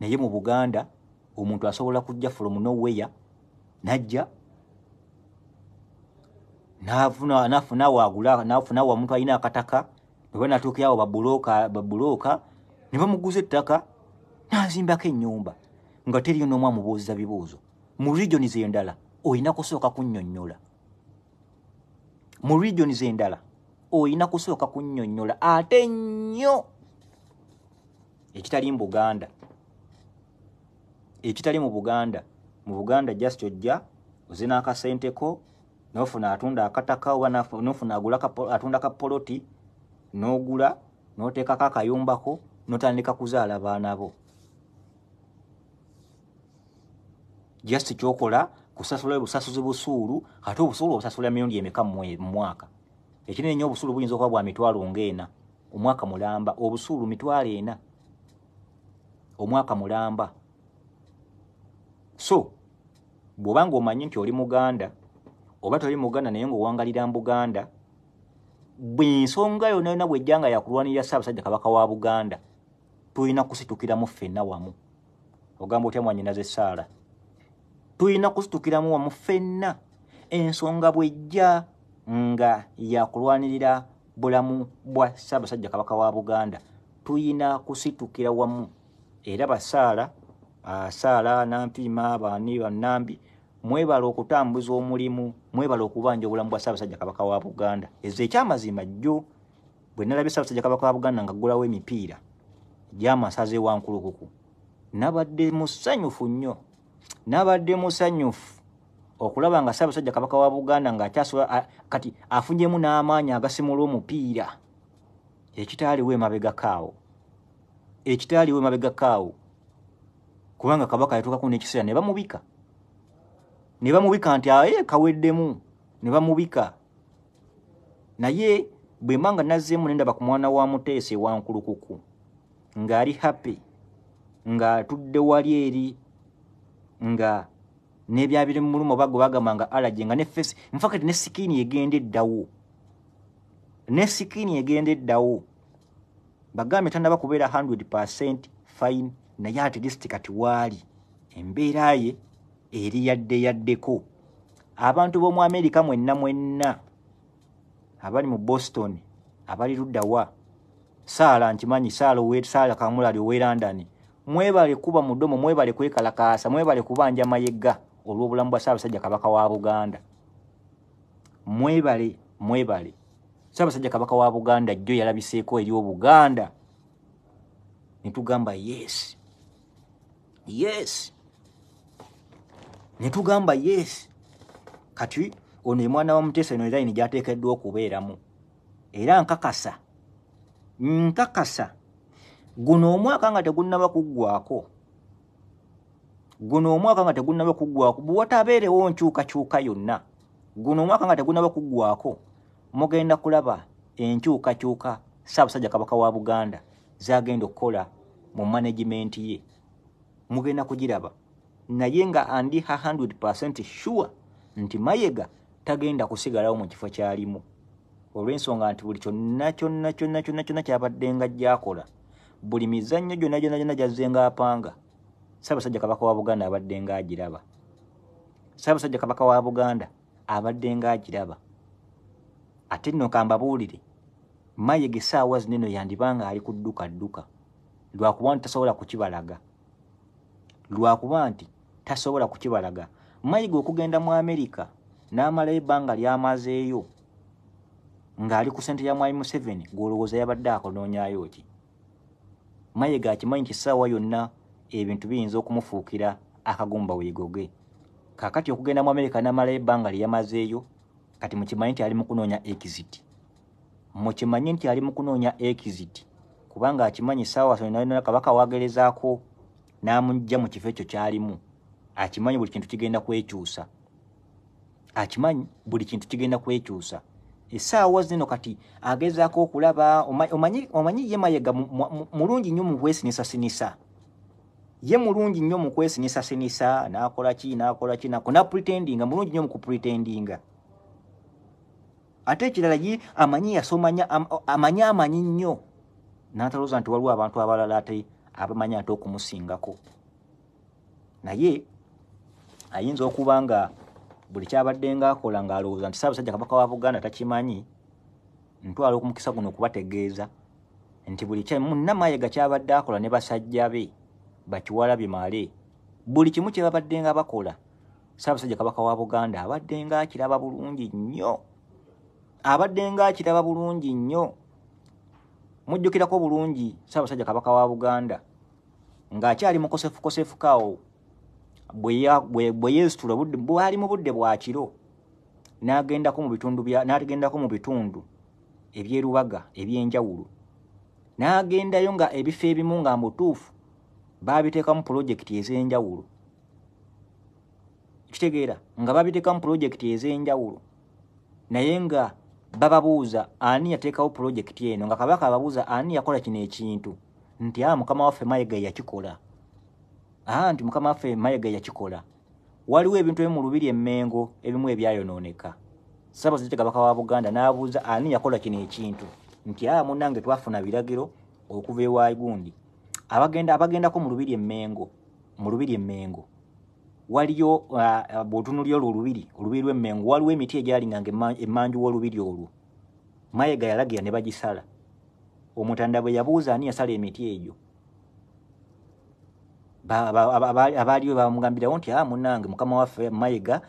naye mu buganda omuntu asobola kujja fulomu nowaya najja nafuna wagula nafuna omuntu alina akataka nebanatuukirawo babuloka ne bamuguza ettaka nazimbako enyumba nga teriyo nomwamubuuziza bibuuzo mu regioni zendala olina kusooka kunnyonnyola mu regioni zendala olina kusooka kunnyonnyola ate nnyo ekitali mu buganda ekitali mu buganda mu buganda just ojja ozinaakasenteko nofuna atunda akataka oba nofuna agula atunda ka poloti nogula notekako akayumbako notandika kuzaala baana bo just kyokola kusasula busasuzi busuulu ate obusuulu obusasula emirundi emeka mumwaka ekinene nyo obusuulu buyinza okuba bwa mitwalo ngaena omwaka mulamba obusuulu mitwalo ena omwaka mulamba so bw'obanga omanyi nti oli muganda oba toli muganda naye ngaowangalira mbuganda bwe nsonga yonayona bwejjanga yakulwanirira saabasajja kabaka wa buganda tulina kusitukiramu ffenna wamu ogamba otya mwanyina ze saala tulina kusitukiramu wamu ffenna ensonga bwejja nga yakulwanirira bulamu bwa saabasajja kabaka wa buganda tulina kusitukira wamu era basaala saala ah, nampiima bani banambi mwebala okutambuza omulimu mwebala okubanja obulamu bwa saabasajja kabaka wa buganda ezo ekyamazima jjo bwe nalabye saabasajja kabaka wa buganda nga ggulawo emipiira gyamasaze wankulukuku nabadde musanyufu nnyo nabadde musanyufu okulaba nga saabasajja kabaka wa buganda ngaakyasobola kati afunyemu n'amaanyi agasimula omupiira ekitaaliwo emabegakaawo ekitaaliwo emabegakaawo kubanga kabaka yatuukaku n'ekiseera ne bamubika ne bamubika nti aye eh, kaweddemu ne bamubika naye bwe mbanga nazzeemu nendaba ku mwana wa muteesa ewankulukuku ng'ali happy ng'atudde wali eri nga n'ebyabiri mu mulumu bago bagambanga alaje nga nefesi nfakati ne sikiini egenda eddawo ne sikiini egenda eddawo bagambye tanaba kubeera 100 percent fine naye ate disitikati waali embeera ye eri yadde yaddeko abantu b'omu amerika mwenna mwenna abali mu boston abali luddawa saala nkimanyi saala saala kamulali ow'e londani mwebale kuba mudomo mwebale kwekalakaasa mwebale kubanja mayega olw'obulamu bwa saabasajja kabaka wa buganda mwebale mwebale saabasajja kabaka wa buganda jjo yalabiseeko eri obuganda netugamba yes yes netugamba yes kati ono emwana wa mutesa eno erayini gyateekeddwa okubeeramu era nkakasa nkakasa guno omwaka nga tegunnaba kuggwako guno omwaka nga tegunnaba kuggwako bwewataabeerewo nkyukakyuka yonna guno omwaka nga tegunnaba kuggwako mugenda kulaba enkyukakyuka saabasajja kabaka wa buganda zagenda okukola mu manejimenti ye mugenda kugiraba naye nga andi 100% sure nti mayega tagenda kusigalawo mu kifo kyalimu olw'ensonga nti buli kyonna kyonna kyonna kyonna kyonna kyabaddenga gyakola buli mizannyo gyonna gyonna gyonna gyazzenga apanga ssaabasajja kabaka wa buganda abaddenga agiraba ssaabasajja kabaka wa buganda abaddenga agiraba ate nno kambabuulire mayega essaawa zineno yandibanga ali ku dduka dduka lwakuba nti tasobola kukibalaga lwakuba nti tasobola kukibalaga mayiga okugenda mu amerika n'amalayo ebbanga lyamazeeyo ng'ali ku sente ya mwami museveni gwolowooza yabadde akonoonyayo ki mayiga akimanyi nti saawa yonna ebintu biyinza okumufuukira akagumba weegoge kakati okugenda mu amerika n'amalayo ebbanga lyeyamazeeyo kati mukimanyi nti ali mukunoonya ekiziti mukimanyi nti ali mukunoonya ekiziti kubanga akimanyi saawa sonnakabaka wagerezaako n'amujja mu kifo ekyo kyalimu akimanyi buli kintu kigenda kwekyusa akimanyi buli kintu kigenda kwekyusa essaawa zino kati agezaako okulaba omanyi ye mayega mulungi nnyo mukwesinisasinisa ye mulungi nnyo mukwesinisasinisa nakola ki nakola ki naku napretendinga mulungi nnyo mukupretendinga ate ekirala ye amanyi yasomaamanyi amanyi nnyo natalooza nti waliwo abantu abalala ate abamanyi ate okumusingako naye ayinza okuba nga buli kyabadde ngaakola ng'alowooza nti saabasajja kabaka wa buganda takimanyi ntwala okumukisa guno okubategeeza nti buli munnamayega kyabadde akola ne basajja be bakiwala bimale buli kimu kyebabadde nga bakola saabasajja kabaka wa buganda abadde ngaakiraba bulungi nnyo abadde ngaakiraba bulungi nnyo mujjukirako bulungi saabasajja kabaka wa buganda ng'akyali mukosefukosefukaawo bwe yeesitula bwali mu budde bwakiro n'agendako mu bitundu n'atigendako mu bitundu ebyerubaga ebyenjawulo n'agendayo nga ebifo ebimu nga mutuufu babiteekamu pulojekiti ez'enjawulo kitegeera nga babiteekamu pulojekiti ez'enjawulo naye nga bababuuza ani yateekawo pulojekiti eno nga kabaka ababuuza ani yakola kino ekintu nti a mukama waffe mayiga yakikola anti mukama waffe mayega yakikola waliwo ebintu ebimu lubiri emmengo ebimu ebyayonooneka ssaabasajja kabaka wa buganda n'abuuza ani yakola kino ekintu nti aa munnange twafuna biragiro okuva ewagundi abagenda abagendako mu lubiri emmengo mu lubiri emmengo waliyo ah, bwotunulya olwo olubiri olubiri lwemmengo waliwo emiti egyalinganga emmanju w'olubiri olwo mayega yalagira ne bagisala omutanda bwe yabuuza ani yasala emiti egyo abaaliwe bamugambirawo nti ah, munange mukama waffe mayiga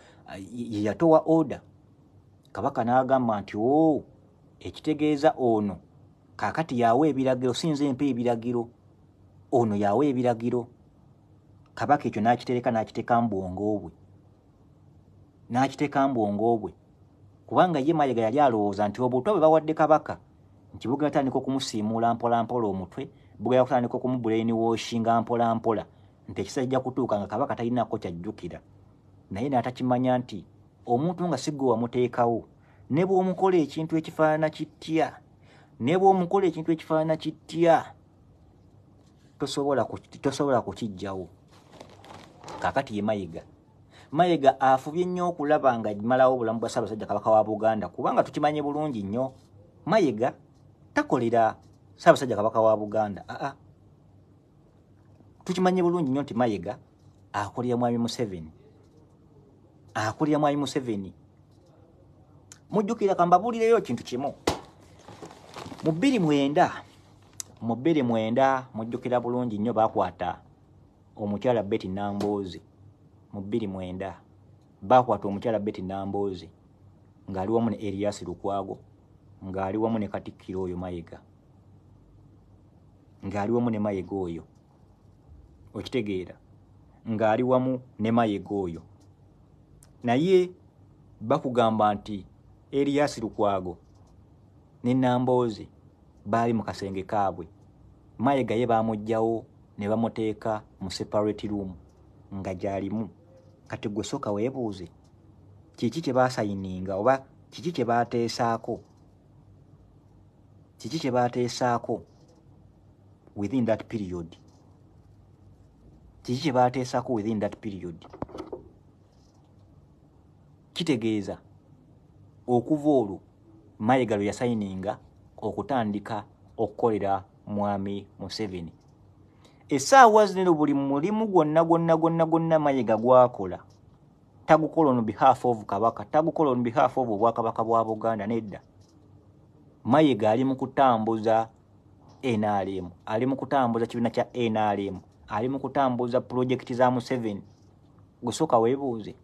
yeyatowa oda kabaka nagamba nti o ekitegeeza ono kakati yawa ebiragiro sinza empa ebiragiro ono yawa ebiragiro kabaka ekyo nakitereka nakiteka mbwongoobwe nakiteka mbwongoobwe kubanga ye mayiga yali alowooza nti obutwabwe bawadde kabaka nti bugenda tandika okumusiimuula mpolampola omutwe bugenda kutandika okumubulainiwoshinga mpolampola mpola. nti ekisa kijja kutuuka nga kabaka talinako kyajjukira naye naatakimanya nti omuntu nga sigwe wamuteekawo ne bwomukola ekintu ekifaanana kitya ne bwomukola ekintu ekifaanana kitya tosobola kukiggyawo kaakati ye mayiga mayiga afubye ennyo okulaba nga malawo obulamu bwa ssaabasajja kabaka wa buganda kubanga tukimanye bulungi nnyo mayiga takolera ssaabasajja kabaka wa buganda aa uh -uh. tukimanyi bulungi nyo nti mayiga akulira mwami museveni akulira mwami museveni mujjukira kambabulireyo kintu kimu mu bbiri mwenda mu bbiri mwenda mujjukira bulungi nnyo bakwata omukyala beti nambuzi mu bbiri mwenda bakwata omukyala beti nambuzi ng'ali wamu ne eriyasi lukwago ng'ali wamu ne katikkiro oyo mayiga ng'ali wamu ne mayiga oyo okitegeera ng'ali wamu ne mayego oyo naye bakugamba nti eriyasi lukwago ne nambooze baali mu kasenge kaabwe mayega ye baamugjawo ne bamuteeka mu separate room nga gyalimu kati gwe soka weebuuze kiki kyebasayininga oba kiki kyebateesaako kiki kyebateesaako within that period kiki kye bateesako within that period kitegeeza okuva olwo mayigalo yasayininga okutandika okukolera mwami museveni essaawa zinero buli mulimu gwonna gwonna gwonna gwonna mayiga gwakola tagukola on behalf of kabaka tagukola on behalf of obwakabaka bwa buganda nedda mayiga ali mu kutambuza nrm ali mu kutambuza kibiina kya nrm ali mu kutambuza pulojekiti za Museveni gusoka weebuuze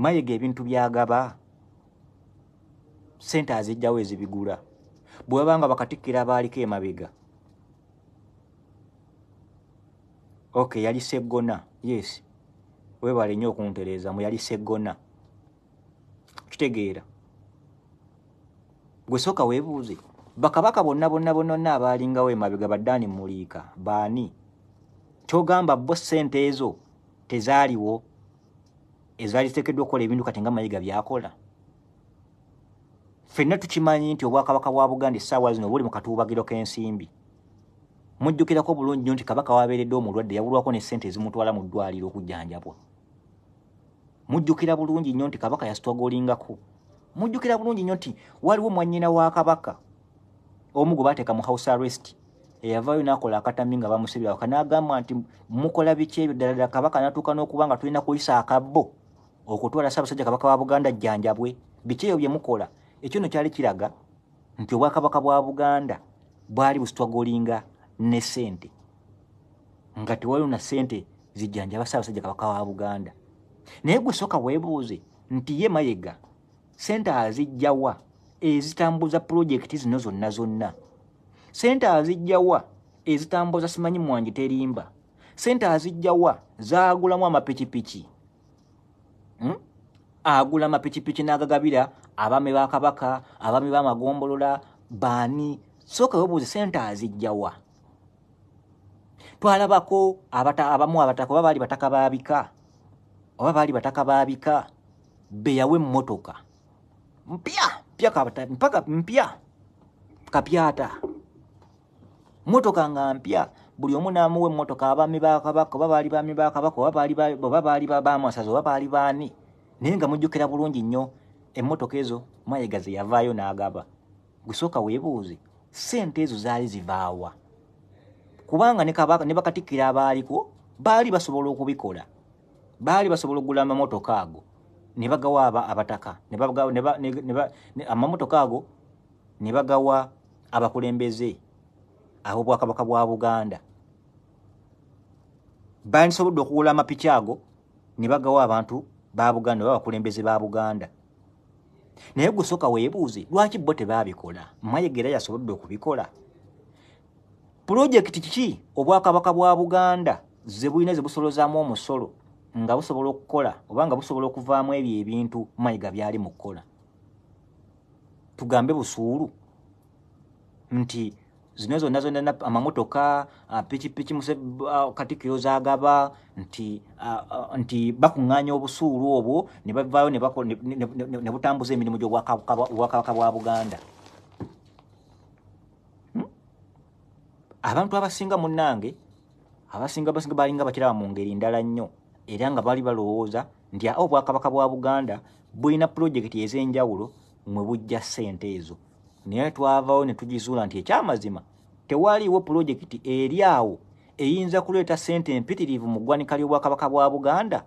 mayiga ebintu byagaba ssente azijjawo ezibigula bwebanga bakatikkira abaaliko emabega ok yali seggona yes weebale nnyo okuntereeza mu yali seggona kitegeera gwesooka weebuuze bakabaka bonna bonna bonna bonna abaalingawo emabega baddaani mmuliika baani kyogamba bo ssente ezo tezaaliwo ezaali ziteekeddwa okukola ebintu kati nga mayiga byakola ffenna tukimanyi nti obwakabaka bwa buganda essaawa zino buli mu katuubagiro k'ensimbi mujjukirako obulungi nyo nti kabaka waabeeredde omulwadde yabulwako nessente ezimutwala mu ddwaliro okujjanjabwa mujjukira bulungi nnyo nti kabaka yasitwagolingako mujjukira bulungi nnyo nti waliwo mwannyina wa kabaka omu gwe baateeka mu house arrest eyavaayo nakola akatami nga bamusebya ako nagamba nti mukola biki ebyo ddaladala kabaka natuuka n'okuba nga tulina kuyisa akabbo okutwala ssaabasajja kabaka wa buganda jjanjabwe biki ebyo byemukola ekyo no kyali kiraga nti obwakabaka bwa buganda bwali busitwagolinga ne sente nga tewali na sente zijjanjaba ssaabasajja kabaka wa buganda naye gwesooka weebuuze nti ye mayega sente azijjawa ezitambuza pulojekiti zino zonna zonna sente azijjawa ezitambuza simanyi mwange terimba sente azijjawa zaagulamu amapikipiki hmm? agula amapikipiki n'agagabira abaami ba kabaka abaami baamagombolola baani sooka webuuze sente azijjawa twalabako abamu abatako oba baali bataka baabika oba baali bataka baabika beyawa emmotoka mpya mpya mpaka mpya kapyata motoka nga mpya buli omu namuwa emotoka abami bakabaka oba baali bami bakabaka oba baali bamasaza oba baali baani naye nga mujjukira bulungi nnyo emotoka ezo mayiga ze yavaayo n'agaba gusooka weebuuze sente ezo zaali zivaawa kubanga ne bakatikira abaaliko baali basobola okubikola baali basobola okugula amamotoka ago ne bagawa abataka amamotoka ago ne bagawa abakulembeze ab'obwakabaka bwa buganda bandisobodde okugula amapiki ago ne bagawo abantu ba buganda oba abakulembeze ba buganda naye gusooka weebuuze lwaki bo tebaabikola mayegera yasobodde okubikola pulojekiti kiki obwakabaka bwa buganda ze bulina ze busolozaamu omusolo nga busobola okukola oba nga busobola okuvaamu ebyo ebintu mayiga byali mu kkola tugambe busuulu nti zimezo nazo nena amamotoka uh, pichi pichi muse uh, katikiro za gaba nti uh, uh, nti bakunganya obusuulu obwo ne bavayo ne bako ne butambuze emirimu gyo wakaka wa Buganda hmm? abantu abasinga munnange abasinga basinga balinga bakiraba mu ngeri ndala nnyo era nga bali balowooza nti obwakabaka bwa Buganda buyina pulojekiti ez'enjawulo mwe bujja ssente ezo naye twavaawo ne tugizuula nti ekyamazima tewaaliiwo pulojekiti eri awo eyinza kuleeta sente empitirivu mu ggwanika ly'obwakabaka bwa buganda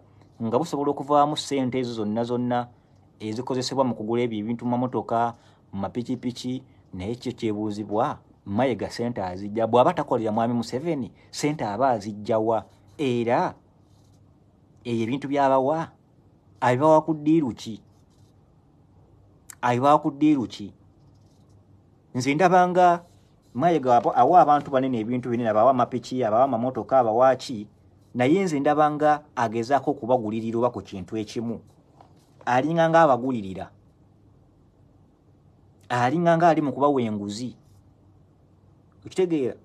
nga busobola okuvaamu sente ezo zonna zonna ezikozesebwa mu kugula ebyo ebintu mu mamotoka mu mapikipiki naye kyo kyebuuzibwa mayiga sente azijja bw'aba takolera mwami museveni sente aba azijjawa era eyo ebintu by'abawa abibawa ku ddiiru ki abibawa ku ddiiru ki nze ndabanga mwayega awa abantu banene ebintu binene abawa amapiki abawa amamotoka abawaaki naye nze ndabanga agezaako okubagulirira oba ku kintu ekimu alinganga abagulirira alinganga ali mu kubawa enguzi okitegeera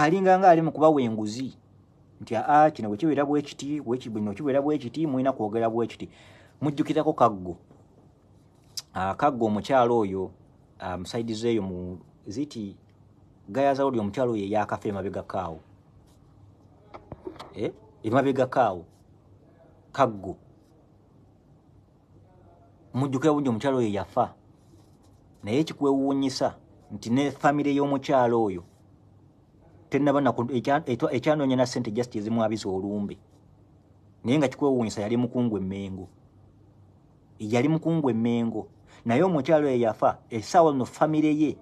alinganga ali mu kubawa enguzi nti aa kino bwekiwera bwekiti bwekibino kiwera bwekiti mulina kwogera bwekiti mujjukirako kaggo akagga omukyalo oyo musaidizeeyo um, mu ziti gayaza oli omukyalo oyo eyakafa emabegakaawo eh? emabegakaawo kaggo mujjukira bungi omukyalo oyo yafa naye ekikwewuunyisa nti ne famire y'omukyalo oyo tenabaekyanoonya na sente just ezimwabiza olumbe naye nga kikwewuunyisa yali mukungu emmengo yali mukungu emmengo naye omukyalo eyafa essaawa no famire ye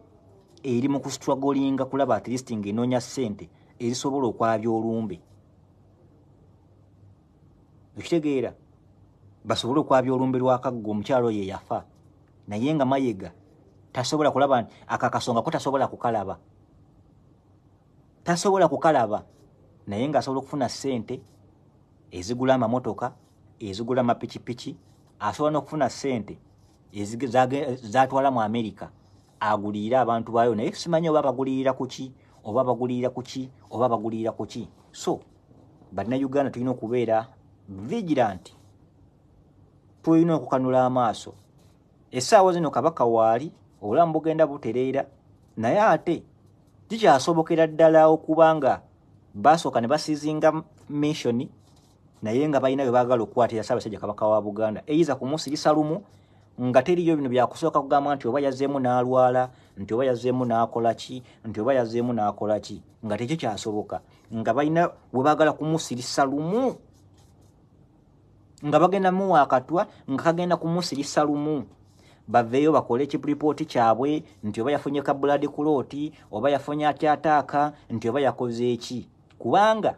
eri mu kustragolinga kulaba atlist ngaenoonya ssente ezisobola okwabya olumbe ekitegeera basobole okwabya olumbe lwakagga omukyalo oyo eyafa naye nga mayiga tasobola kulaba akakasongako tasobola kukalaba tasobola kukalaba naye nga asobola okufuna ssente ezigula amamotoka ezigula amapikipiki asobola n'okufuna ssente zatwala mu amerika agulire abantu baayo naye simanyi oba bagulirira kuki oba bagulirira kuki oba bagulirira kuki so bannayuganda tulina okubeera vigirant tulina okukanula amaaso essaawa zino kabaka waali obulamu bugenda butereera naye ate kikyasobokera ddala okuba nga basooka ne basizinga missioni naye nga balina bwe baagala okukwatira saabasajja kabaka wa buganda eyiza kumusirisa lumu nga teriyo bino byakusooka kugamba nti oba yazeemu n'alwala nti oba yazeemu n'akolaki nti oba yazeemu n'akolaki nga tekyo kyasoboka nga balina we baagala kumusirisa lumu nga bagenda muwaakatwa nga kagenda kumusirisa lumu baveeyo bakole ekipuripooti kyabwe nti oba yafunye kabuladi kulooti oba yafunye atyataaka nti oba yakoze eki kubanga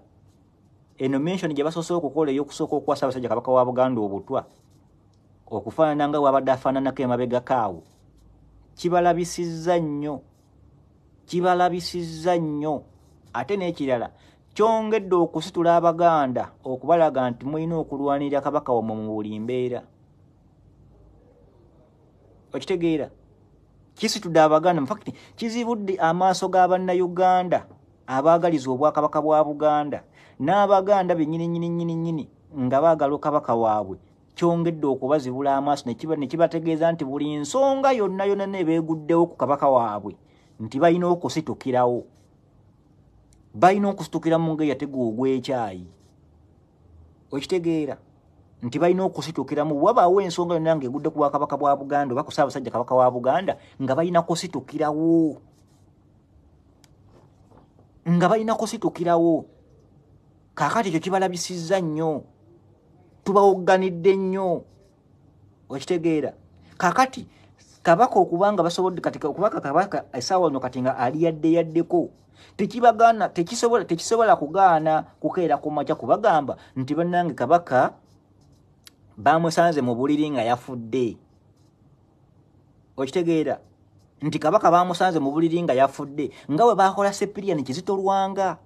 eno mensioni gye basosola okukola ey'okusooka okuwasa abasajja kabaka wa buganda obutwa okufaanana nga wabadde afaananako emabega kaawo kibalabisizza nnyo kibalabisizza nnyo ate n'ekirala kyongedde okusitula abaganda okubalaga nti mulina okulwanirira kabaka wamwe mu buli mbeera okitegeera kisitudde abaganda mufakti kizibudde amaaso g'abannayuganda abaagaliza obwakabaka bwa buganda n'abaganda benyininyininyininyini nga baagala okabaka waabwe kyongedde okubazibula amaaso nekibategeeza nti buli nsonga yonna yonna nebeeguddewo ku kabaka waabwe nti balina okusitukirawo balina okusitukira mu ngeri yatega ogwekyayi okitegeera nti balina okusitukiramu wabaawo ensonga yonna nga egudde ku bwakabaka bwa buganda oba kusaabasajja kabaka wa buganda nga balina kusitukirawo nga balina kusitukirawo kaakati ekyo kibalabisizza nnyo tubawogganidde nnyo okitegeera kakati kabaka okubanga basobodde katikubaka kabaka esaawa no kati nga ali yadde yaddeko tekibagaana tekisobola kugaana kukeera ku maca kubagamba nti banange kabaka bamusanze mu buliri nga yafudde okitegeera nti kabaka bamusanze mu buliri nga yafudde nga we bakola sepiriyani kizitolwanga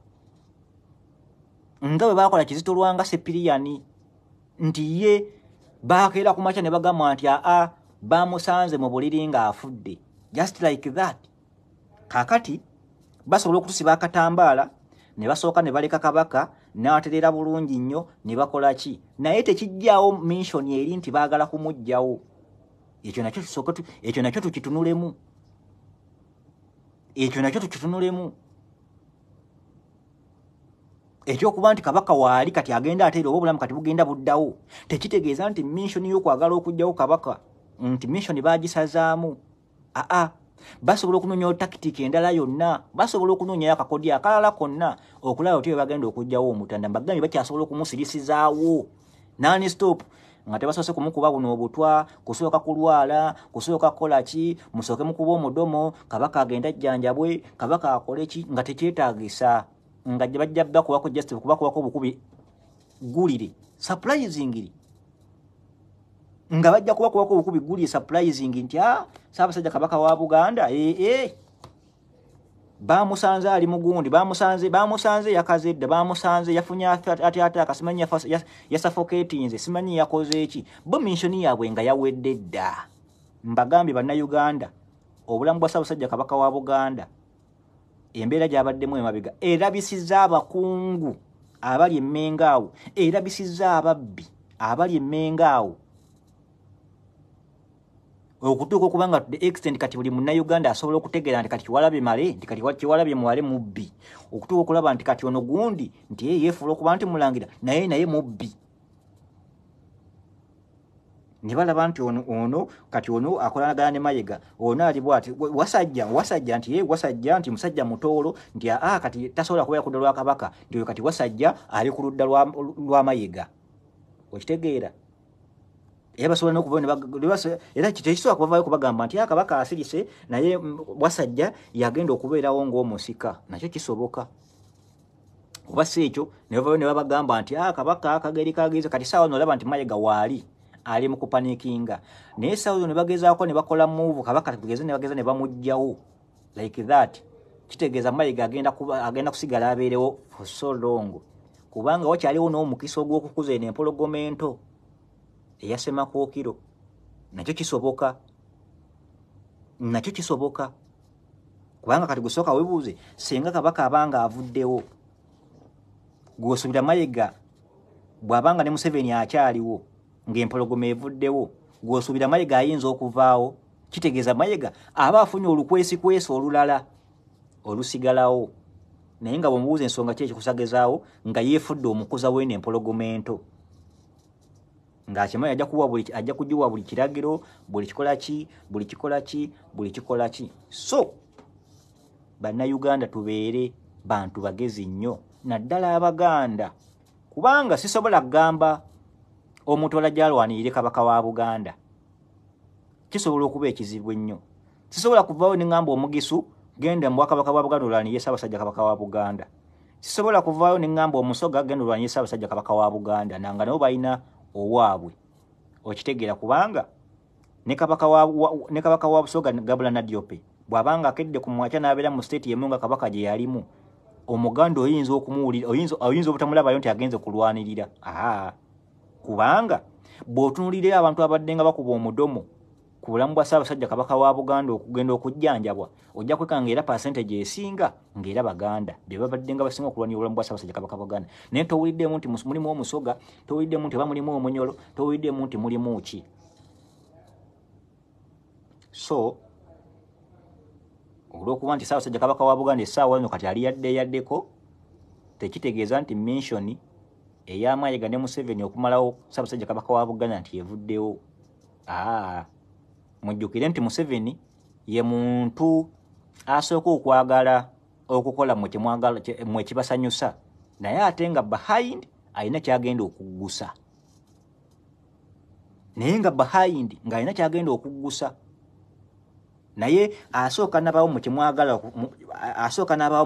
nga we bakola kizitolwanga sepiriyani nti ye bakeera kumakya ne bagamba nti aa bamusanze mu buliri ng'afudde just like that kakati basobola okutusiba akatambaala ne basooka ne baleka kabaka naaterera bulungi nnyo ne bakola ki naye tekijjawo minsioni eri nti baagala kumuggyawo ekyo nakyo tusooka ekyo nakyo tukitunulemu ekyo nakyo tukitunulemu ekyokuba nti kabaka waali kati agenda ateera oba obulamu kati bugenda buddawo tekitegeeza nti minsioni y'okwagala okugjawo kabaka nti minsioni baagisazaamu aa basobola okunoonya otakitiika endala yonna basobola okunoonyayo akakodi akalala konna okulaba oti webagenda okugjawo omutanda mbagambye bakyasobola okumusirisizaawo nani stop nga tebasoose kumukuba buno obutwa kusooka kulwala kusooka kukolaki musooke mukuba omudomo kabaka agenda ajjanjabwe kabaka akole ki nga tekyetaagisa nga bajja bakubako justice kubakubako obukubi gulire surprisingly nga bajja kubakubako obukubi gulire surprising nti a ah, saabasajja kabaka wa buganda ee eh, eh. bamusanze ali mugundi bamusanze bamusanze yakaze dda bamusanze yafunye atyataka simanyi yasafoketinze simanyi yakoze eki bo minshoni yaabwe nga yawedde dda mbagambye bannayuganda obulamu bwa saabasajja kabaka wa buganda embeera gy'abaddemu emabega erabisiza abakungu abali emmenga awo erabisiza ababbi abali emmenga awo okutuuka okuba nga tude extend kati buli munnauganda asobola okutegeera nti kati kiwalabye male nti kati kiwalabye muwale mubbi okutuuka okulaba nti kati ono gundi nti yeefuula okuba nti mulangira naye naye mubbi ne balaba nti ono kati ono akolanagana ne mayiga ono alibwa ati wasajja wasajja nti ye wasajja nti musajja mutoolo nti aa kati tasobola kubeera kudda lwa kabaka ntioyo kati wasajja ali ku ludda lwa mayiga okitegeera era basobola nokubaera tekisobola kubavaayo kubagamba nti akabaka asirise naye mm, wasajja yagenda okubeerawo ng'omusika nakyo kisoboka oba si ekyo ne babagamba nti kabaka akageri kagiriza kati saawa nolaba nti mayiga waali ali mu kupanikinga naye sawuzo ne bagezaako ne bakola muvu kabaka tugeze ne bageza ne bamujjawo like that kitegeeza mayiga agenda, agenda kusigala abeerewo for so long kubanga wakyaliwo n'omukisa ogw'okukuza ene empologoma ento eyasemakookiro nakyo kisoboka nakyo kisoboka kubanga kati gusooka webuuze singa kabaka abanga avuddewo gwosubira mayiga bw'abanga ne museveni akyaliwo ng'empologoma evuddewo gw'osuubira mayiga ayinza okuvaawo kitegeeza mayiga aba afunye olukwesikwesi olulala olusigalawo naye nga bwemubuuza ensonga ki ekikusagezaawo nga yeefudde omukuza weeno empologoma ento ng'akimanyi ajja kugiwa buli kiragiro buli kikola ki buli kikola ki buli kikola ki so bannayuganda tubeere bantu bagezi nnyo naddala abaganda kubanga sisobola kugamba omuntu olajja alwanirire kabaka wa buganda kisobola okuba ekizibu ennyo sisobola kuvaawo neŋgamba omugisu genda mbwa kabaka wa buganda olwanirye ssaabasajja kabaka wa buganda sisobola kuvaayo neŋgamba omusoga genda olwanirye ssaabasajja kabaka wa buganda nanga nabo balina owaabwe okitegeera kubanga ne kabaka wa busoga gabula nadiope bw'abanga akedde ku mwakya n'abeera mu siteeti yemu nga kabaka gye yalimu omuganda oyinza okumuwulira oyinza obutamulabayo nti agenze kulwanirira aaa kubanga bw'otunuulire abantu abadde nga bakuba omudomo ku bulamu bwa ssaabasajja kabaka wa buganda okugenda okujjanjabwa ojja kwekanga era pasentage esinga ng'era baganda bye babadde nga basinga okulwanira obulamu bwa ssaabasajja kabaka buganda naye towuliddemu nti mulimu omusoga towuliddemu nti oba mulimu omunyolo towuliddemu nti mulimu ki so olwokuba nti ssaabasajja kabaka wa buganda essaawa eno kati ali yadde yaddeko tekitegeeza nti mensioni eyamayiga ne museveni okumalawo ssaabasajja kabaka wa buganda nti yevuddewo mujjukire nti museveni ye muntu asooka okwagala okukola mwe kibasanyusa naye ate nga behind alina kyagenda okuggusa naye nga behind ng'alina kyagenda okuggusa naye asooka nabaawo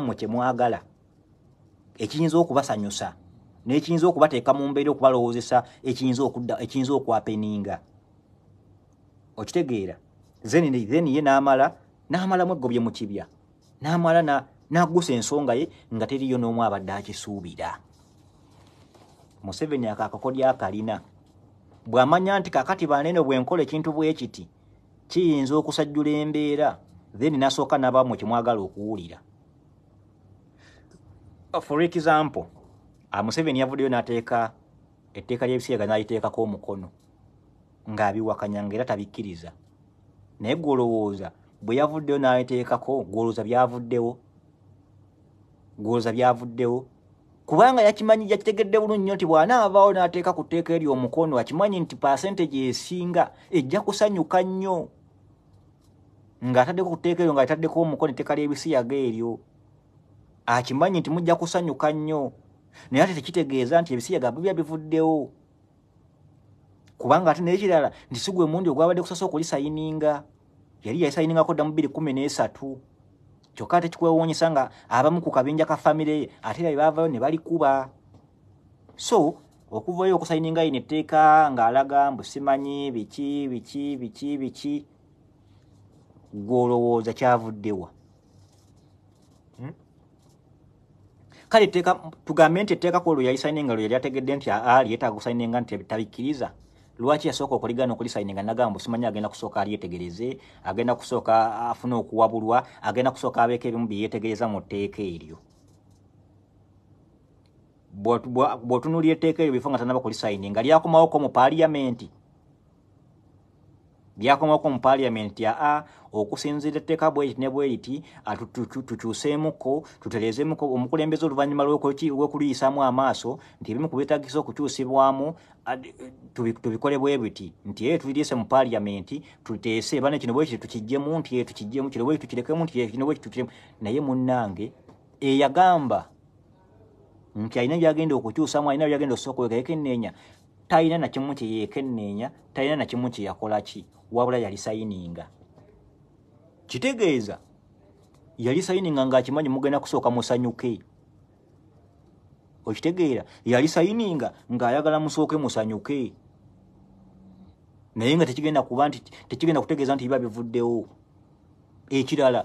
mu kyemwagala ekiyinza okubasanyusa nekiyinza okubateeka mu mbeera okubalowoozesa ekiyinza okwapeninga okitegeera then ye n'amala n'amala mweggobye mu kibya n'amala n'agusa ensonga ye nga teriyo n'omu abadde akisuubira museveni ako akakodya akalina bw'amanya nti kakati banene bwenkola ekintu bwe kiti kiyinza okusajjula embeera then n'asooka n'abamwe kyemwagala okuwulira for example amuseveni ah, yavuddeyo n'ateeka etteeka ly'ebisiraga n'aliteekako omukono ng'abiwakanya ngaera tabikkiriza naye gwolowooza bwe yavuddeyo n'aliteekako gwolooza byavuddewo gwolooza byavuddewo kubanga yakimanyi yakitegedde bulungi nyo nti bw'anaavaawo n'ateeka ku tteeka eryo omukono akimanyi nti pasente gyesinga ejja kusanyuka nnyo ng'ataddeko ku tteeka eryo ng'alitaddeko omukono etteeka ly'ebisiyaga eryo akimanyi nti mujja kusanyuka nnyo naye ate tekitegeeza nti ebisiyaga bibya bivuddewo kubanga ate nekirala nti sigwe mundi ogwabadde kusasa okulisayininga yali yaisayiningako dda mu 213 kyokka ate kikwewonyesa nga abamu ku kabinja ka famire ye ate era bebavayo ne balikuba so okuvayo okusayininga yina etteeka ng'alaga mbu simanyi biki biki biki biki gwolowooza kyavuddewa kale teka tugambe nti etteekako olwo yalisayininga lwe yali ategedde nti aa lyetaaga okusayininga nti tabikkiriza lwaki yasooka okuligana okulisayininga nagamba simanyi agenda kusooka alyetegereze agenda kusooka afuna okuwabulwa agenda kusooka abeeka ebimu byeyetegereza mu tteeka eryo bw'otunuulya etteeka eryo bifo nga tanaba kulisayininga lyakomawoko mu paaliyamenti byakomawoko mu paaliyamenti aa okusinzira etteeka bweti ne bweriti ah, tukyuseemuko tutereezemuko omukulembeze oluvannyuma lwokuliyisaamu amaaso nti ebimu ku byetagisa okukyusibwamu ah, tubikole bwe biti nti e tuliriise mu paliamenti tuteese bana kino bweki tukijjemu nti e tukijjemu kino bweki tukirekemu nti kino bweki tukiremu naye munnange eyagamba nti alina byagenda okukyusamu alina byagenda okusooka kweka yekenneenya talina nakimu kyeyekenneenya talina nakimu kyeyakolaki wabula yali sayininga kitegeeza yali sayininga ngaakimanyi mugenda kusooka musanyuke okitegeera yali sayininga ng'ayagala musooke musanyuke naye nga tekigenda kuba nti tekigenda kutegeeza nti biba bivuddewo ekirala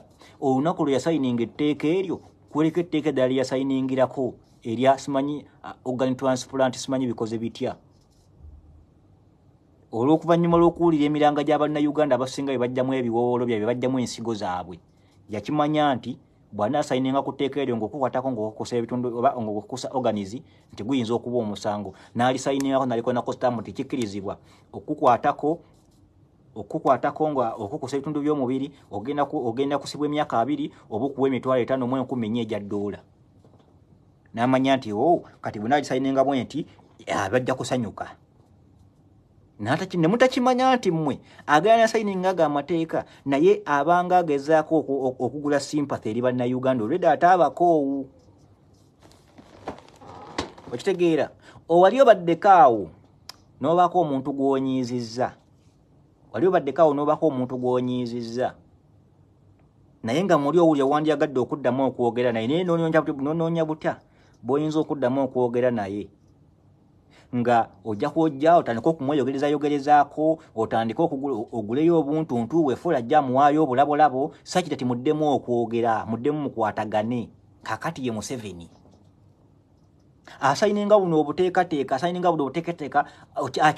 olunaku lwe yasayininga etteeka eryo kwereka etteeka eddala lye yasayiningirako erya simanyi uh, organ transplant simanyi bikoze bitya olw'okuvannyuma lw'okuwulira emiranga gya bannayuganda abasinga bye bajjamu ebiwoolo byabye bajjamu ensigo zaabwe yakimanya nti bw'anaasayininga ku tteeka eryo ng'okukwatako ng'okukosa ebitundu oba ng'okukosa oganizi nti guyinza okuba omusango n'alisayiningako nalikonako sitaamu nti kikkirizibwa okukwatako okukwatako nga okukosa ebitundu by'omubiri ogenda kusibwa emyaka abiri oba okuwa emitwalo etaano omu enkumi enya egya ddoola n'amanya nti o oh, kati bwe naalisayiningamu enti abajja eh, kusanyuka nemutakimanya nti mmwe agaana sayiningaga amateeka naye abanga agezaako okugula sympathy eri bannayuganda olwedde ate abakoowu okitegeera owali obaddeko awo nobaako omuntu gwonyiizizza wali obaddeko awo nobaako omuntu gwonyiizizza naye nga muli owuli owandyagadde okuddamu okwogera naye naye nonoonya butya bwoyinza okuddamu okwogera naye nga ojja kwojja otandika okumweyogereza yogerezaako otandika oguleyo obuntu ntuwe fuula ajja muwaayo obulabolabo sakita ti muddemu okwogera muddemu mukwatagane kakati ye museveni asayininga buno obuteekateeka asayininga buno obuteekateeka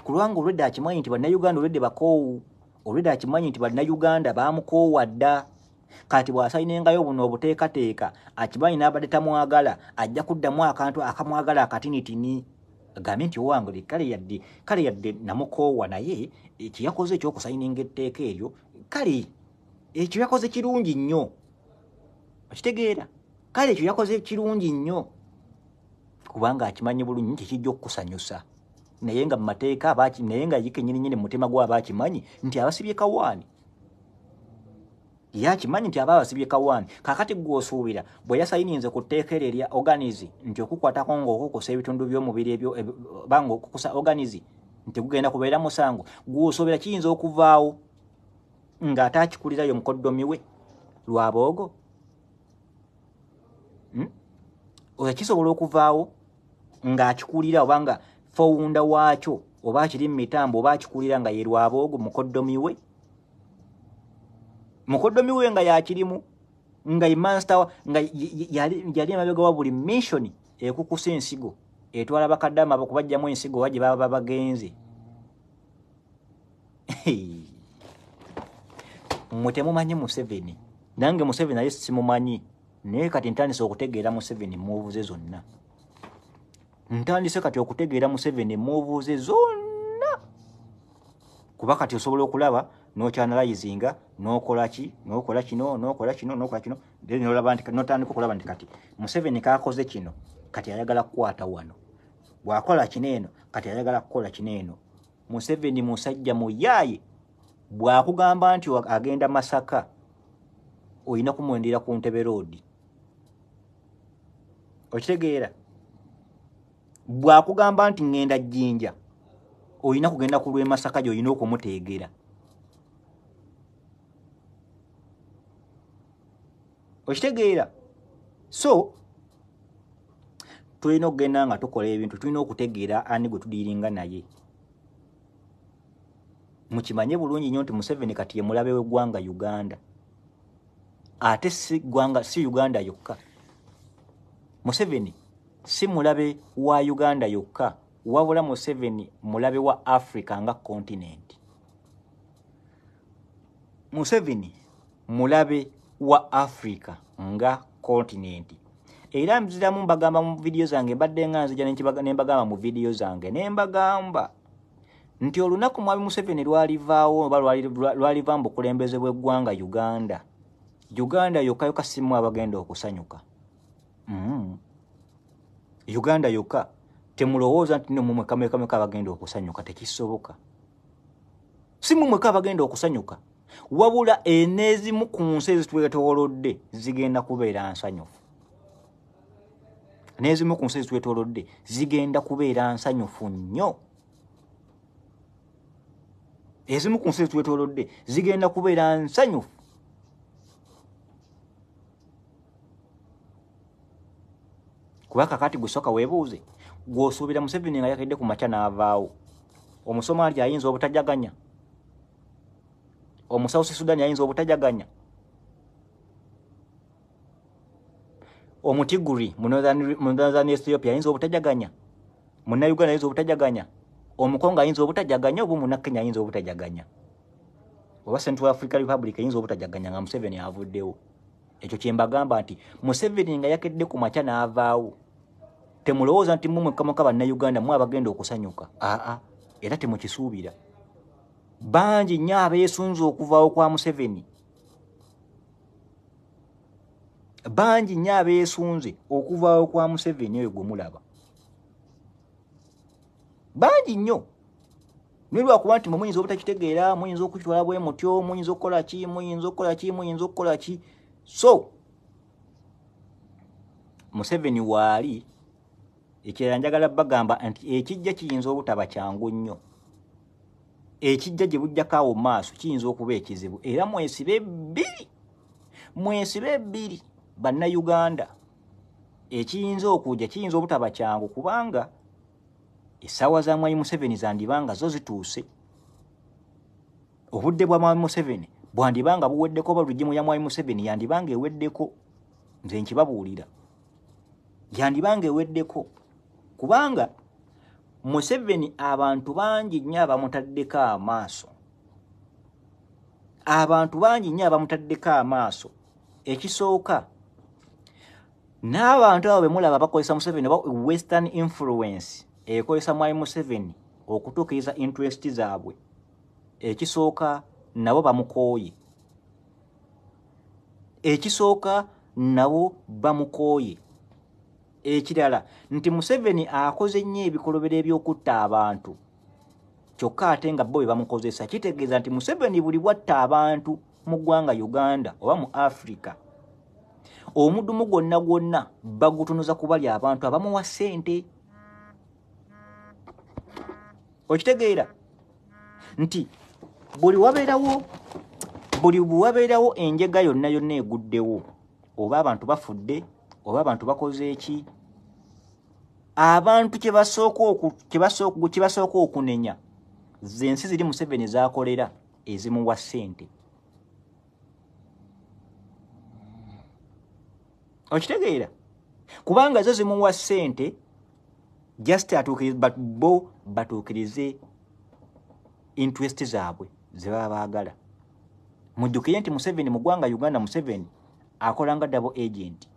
kulwanga olwedde akimanyi nti bannayuganda olwedde bakoowu olwedde akimanyi nti bannayuganda baamukoowa dda kati bw'asayinengayo buno obuteekateeka akimanyi n'abadde tamwagala ajja kuddamu akantu akamwagala akatinitini agambe nti owange kale yadde kale yadde namukoowa naye e, kyeyakoze ekyokusayininga etteeka eryo kale ekyo yakoze kirungi nnyo okitegeera kale ekyo yakoze kirungi nnyo kubanga akimanyi bulungi nti kijja okukusanyusa naye nga mumateeka naye nga yikenyininyini mutema gwe abakimanyi nti abasibye kawaani ye akimanyi nti aba abasibye kawani kakati gwe osuubira bwe yasayininze ku tteeka eryo erya oganizi nti okukwatako ng'okukosa ebitundu by'omubiri ebyo eh, banga okukosa oganizi nti gugenda kubeera musango gwosuubira kiyinza okuvaawo ng'ate akikulirayo mukoddomi we lwaboogo hmm? oyo kisobola okuvaawo ng'akikulira oba nga fowunda waakyo oba akiri mu mitambo oba akikulira nga ye lwaboogo mukoddomi we mukoddomi we nga yakirimu nga emansta nga yali emabega wabuli missioni ekukusa ensigo etwala bakaddamu abokubajjamu ensigo wagye baba bagenzi mmwe temumanyi museveni nange museveni naye simumanyi naye kati ntandise okutegeera museveni muvuze zonna ntandise kati okutegeera museveni muvuze zonna kuba kati osobola okulaba nokyanalizinga nokolaki nokola kino nokola kino nokola kino notandika okulaba nti kati museveni kakoze kino kati ayagala kukwata wano bwakola kino eno kati ayagala kukola kino eno museveni musajja muyaaye bwakugamba nti agenda masaka olina kumwendera ku ntebeloodi okitegeera bwakugamba nti ngenda jjinja olina kugenda ku lw'emasaka gyolina okumutegera okitegeera so tulina okugenda nga tukola ebintu tulina okutegeera ani gwe tudiiringa naye mukimanye bulungi nnyo nti museveni kati ye mulabe weggwanga uganda ate si gwanga si uganda yokka museveni si mulabe wa uganda yokka wabula museveni mulabe wa africa nga continent museveni mulabe wa africa nga continent era nziramu mbagamba mu vidiyo zange mbadde nga nzija nembagamba mu vidiyo zange nembagamba nti olunaku mwami museveni lwalivaawo oba lwalivamu bukulembeze bweggwanga uganda uganda yokka yokka simu abagenda okusanyuka mm. uganda yokka temulowooza nti no mumwekamekameka abagenda okusanyuka tekisoboka si mumweka abagenda okusanyuka wabula enezimu ku nsi ezitwetolodde zigenda kubeera nsanyufu nezimu ku nsi ezitwetolodde zigenda kubeera nsanyufu nnyo ezimu ku nsi ezitwetolodde zigenda kubeera nsanyufu kuba kakati gwesoka weebuuze gwosuubira museveni nga yakedde ku makya n'avaawo omusoma ati ayinza obutajaganya omusawo sisudani ayinza obutajaganya omutiguri munazani ethiopia ayinza obutajaganya munauganda ayinza obutajaganya omukongo ayinza obutajaganya oba munakenya ayinza obutajaganya oba central africa republic ayinza obutajaganya nga museveni avuddewo ekyo kyembagamba nti museveni nga yakedde ku makya n'avaawo temulowooza nti mumwekamuka bannayuganda mwe abagenda okusanyuka aa era temukisuubira bangi nnyo abeesunze okuvaawo kwa museveni bangi nnyo abeesunze okuvaawo kwa museveni oyo gwe mulaba bangi nnyo nilwakuba nti mwemuyinza obutakitegeera muyinza okukitwala bwe mutyo muyinza okukola ki muyinza okukola ki muyinza okukola ki so museveni waali ekirala njagala bagamba nti ekijja kiyinza obutaba kyangu nnyo ekijja gye bujjako awo maaso kiyinza okuba ekizibu era mwesibe ebbiri mwesibe ebbiri bannayuganda ekiyinza okujja kiyinza obutaba kyangu kubanga essaawa za mwami museveni zandibanga zo zituuse obudde bwa mwami museveni bwandibanga buweddeko oba lugimu ya mwami museveni yandibanga eweddeko nze nkibabuulira yandibanga eweddeko kubanga museveni abantu bangi nnyo abamutaddeko amaaso abantu bangi nnyo abamutaddeko amaaso ekisooka n'abantu abo bemulaba bakozesa museveni oba western influence ekozesa mwayi museveni okutuukiriza interest zaabwe ekisooka nabo bamukooye ekisooka nabo bamukooye ekirala nti museveni akoze nnyo ebikolobero ebyokutta abantu kyokka ate nga bo bwe bamukozesa kitegeeza nti museveni buli bwatta abantu mu ggwanga uganda oba mu africa omudumu gwonna gwonna bagutunuza kubali abantu abamuwa ssente okitegeera nti buli wabeerawo buli wabeerawo enjega yonna yonna eguddewo oba abantu bafudde oba abantu bakoze eki abantu kyebasooka okunenya zensi ziri museveni zakolera ezimuwa sente okitegeera kubanga zo zimuwa sente just bo batuukirize interest zaabwe zebaba baagala mujjukire nti museveni mu ggwanga uganda museveni akola nga dabo agenti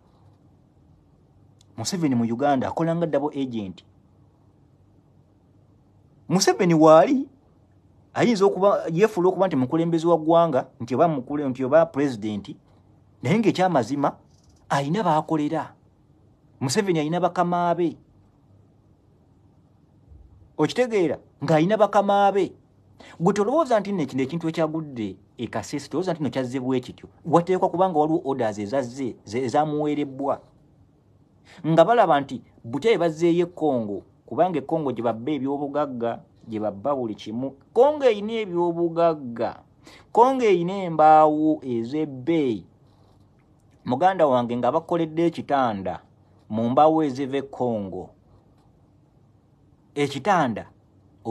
museveni mu uganda akolanga dabo agent museveni waali ayinza okuba yefuula okuba nti mukulembeze wa ggwanga nti oba nti oba pulezidenti naye ngaekyamazima ayina baakolera museveni ayina bakamaabe okitegeera ng'ayina bakamaabe gwe tolowooza nti nekino ekintu ekyagudde ekasesi tolowooza nti no kyazze bwekityo wateekwa kubanga waliwo orders ezazze ezamuweerebbwa ze, nga balaba nti butebe bazeeyo ekongo kubanga ekongo gye babba ebyobugagga gye babba buli kimu kongo eyina ebyobugagga kongo eyina embaawo ez'ebbeeyi muganda wange nga bakoledde ekitanda mu mbaawo ezeva ekongo ekitanda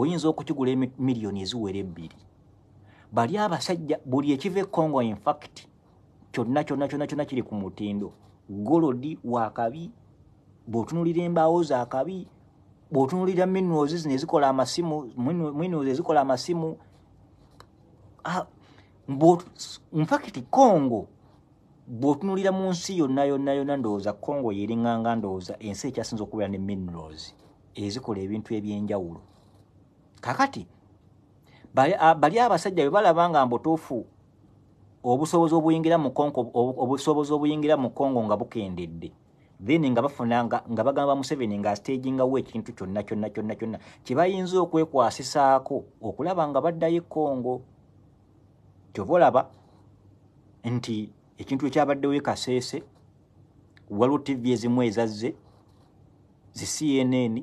oyinza okukigula emiliyoni eziwera ebbiri bali abasajja buli ekiva ekongo infacti kyonna kyonna kyonna kyonna kiri ku mutindo golodi wakabi bwotunulira embaawo zakabi bwotunulira minozi nezikola amasimu minozi ezikola amasimu nfacti congo bwotunulira mu nsi yonna yonna yonna ndowooza congo yeringanga ndowooza ensi ekyasinza okubeera ne minrals ezikola ebintu ebyenjawulo kakati bali abasajja bwe balabanga mbutuufu obusobozi obuyingira mu congo obusobozi obuyingira mu congo nga bukendedde then nga bafunanga nga bagamba Museveni nga stagingawo ekintu kyonna kyonna kyonna kyonna kye bayinza okwekwasisaako okulaba nga baddayo ekongo kyova olaba nti ekintu ekyabaddewo ekaseese waliwo tivi ezimu ezazze zi cnn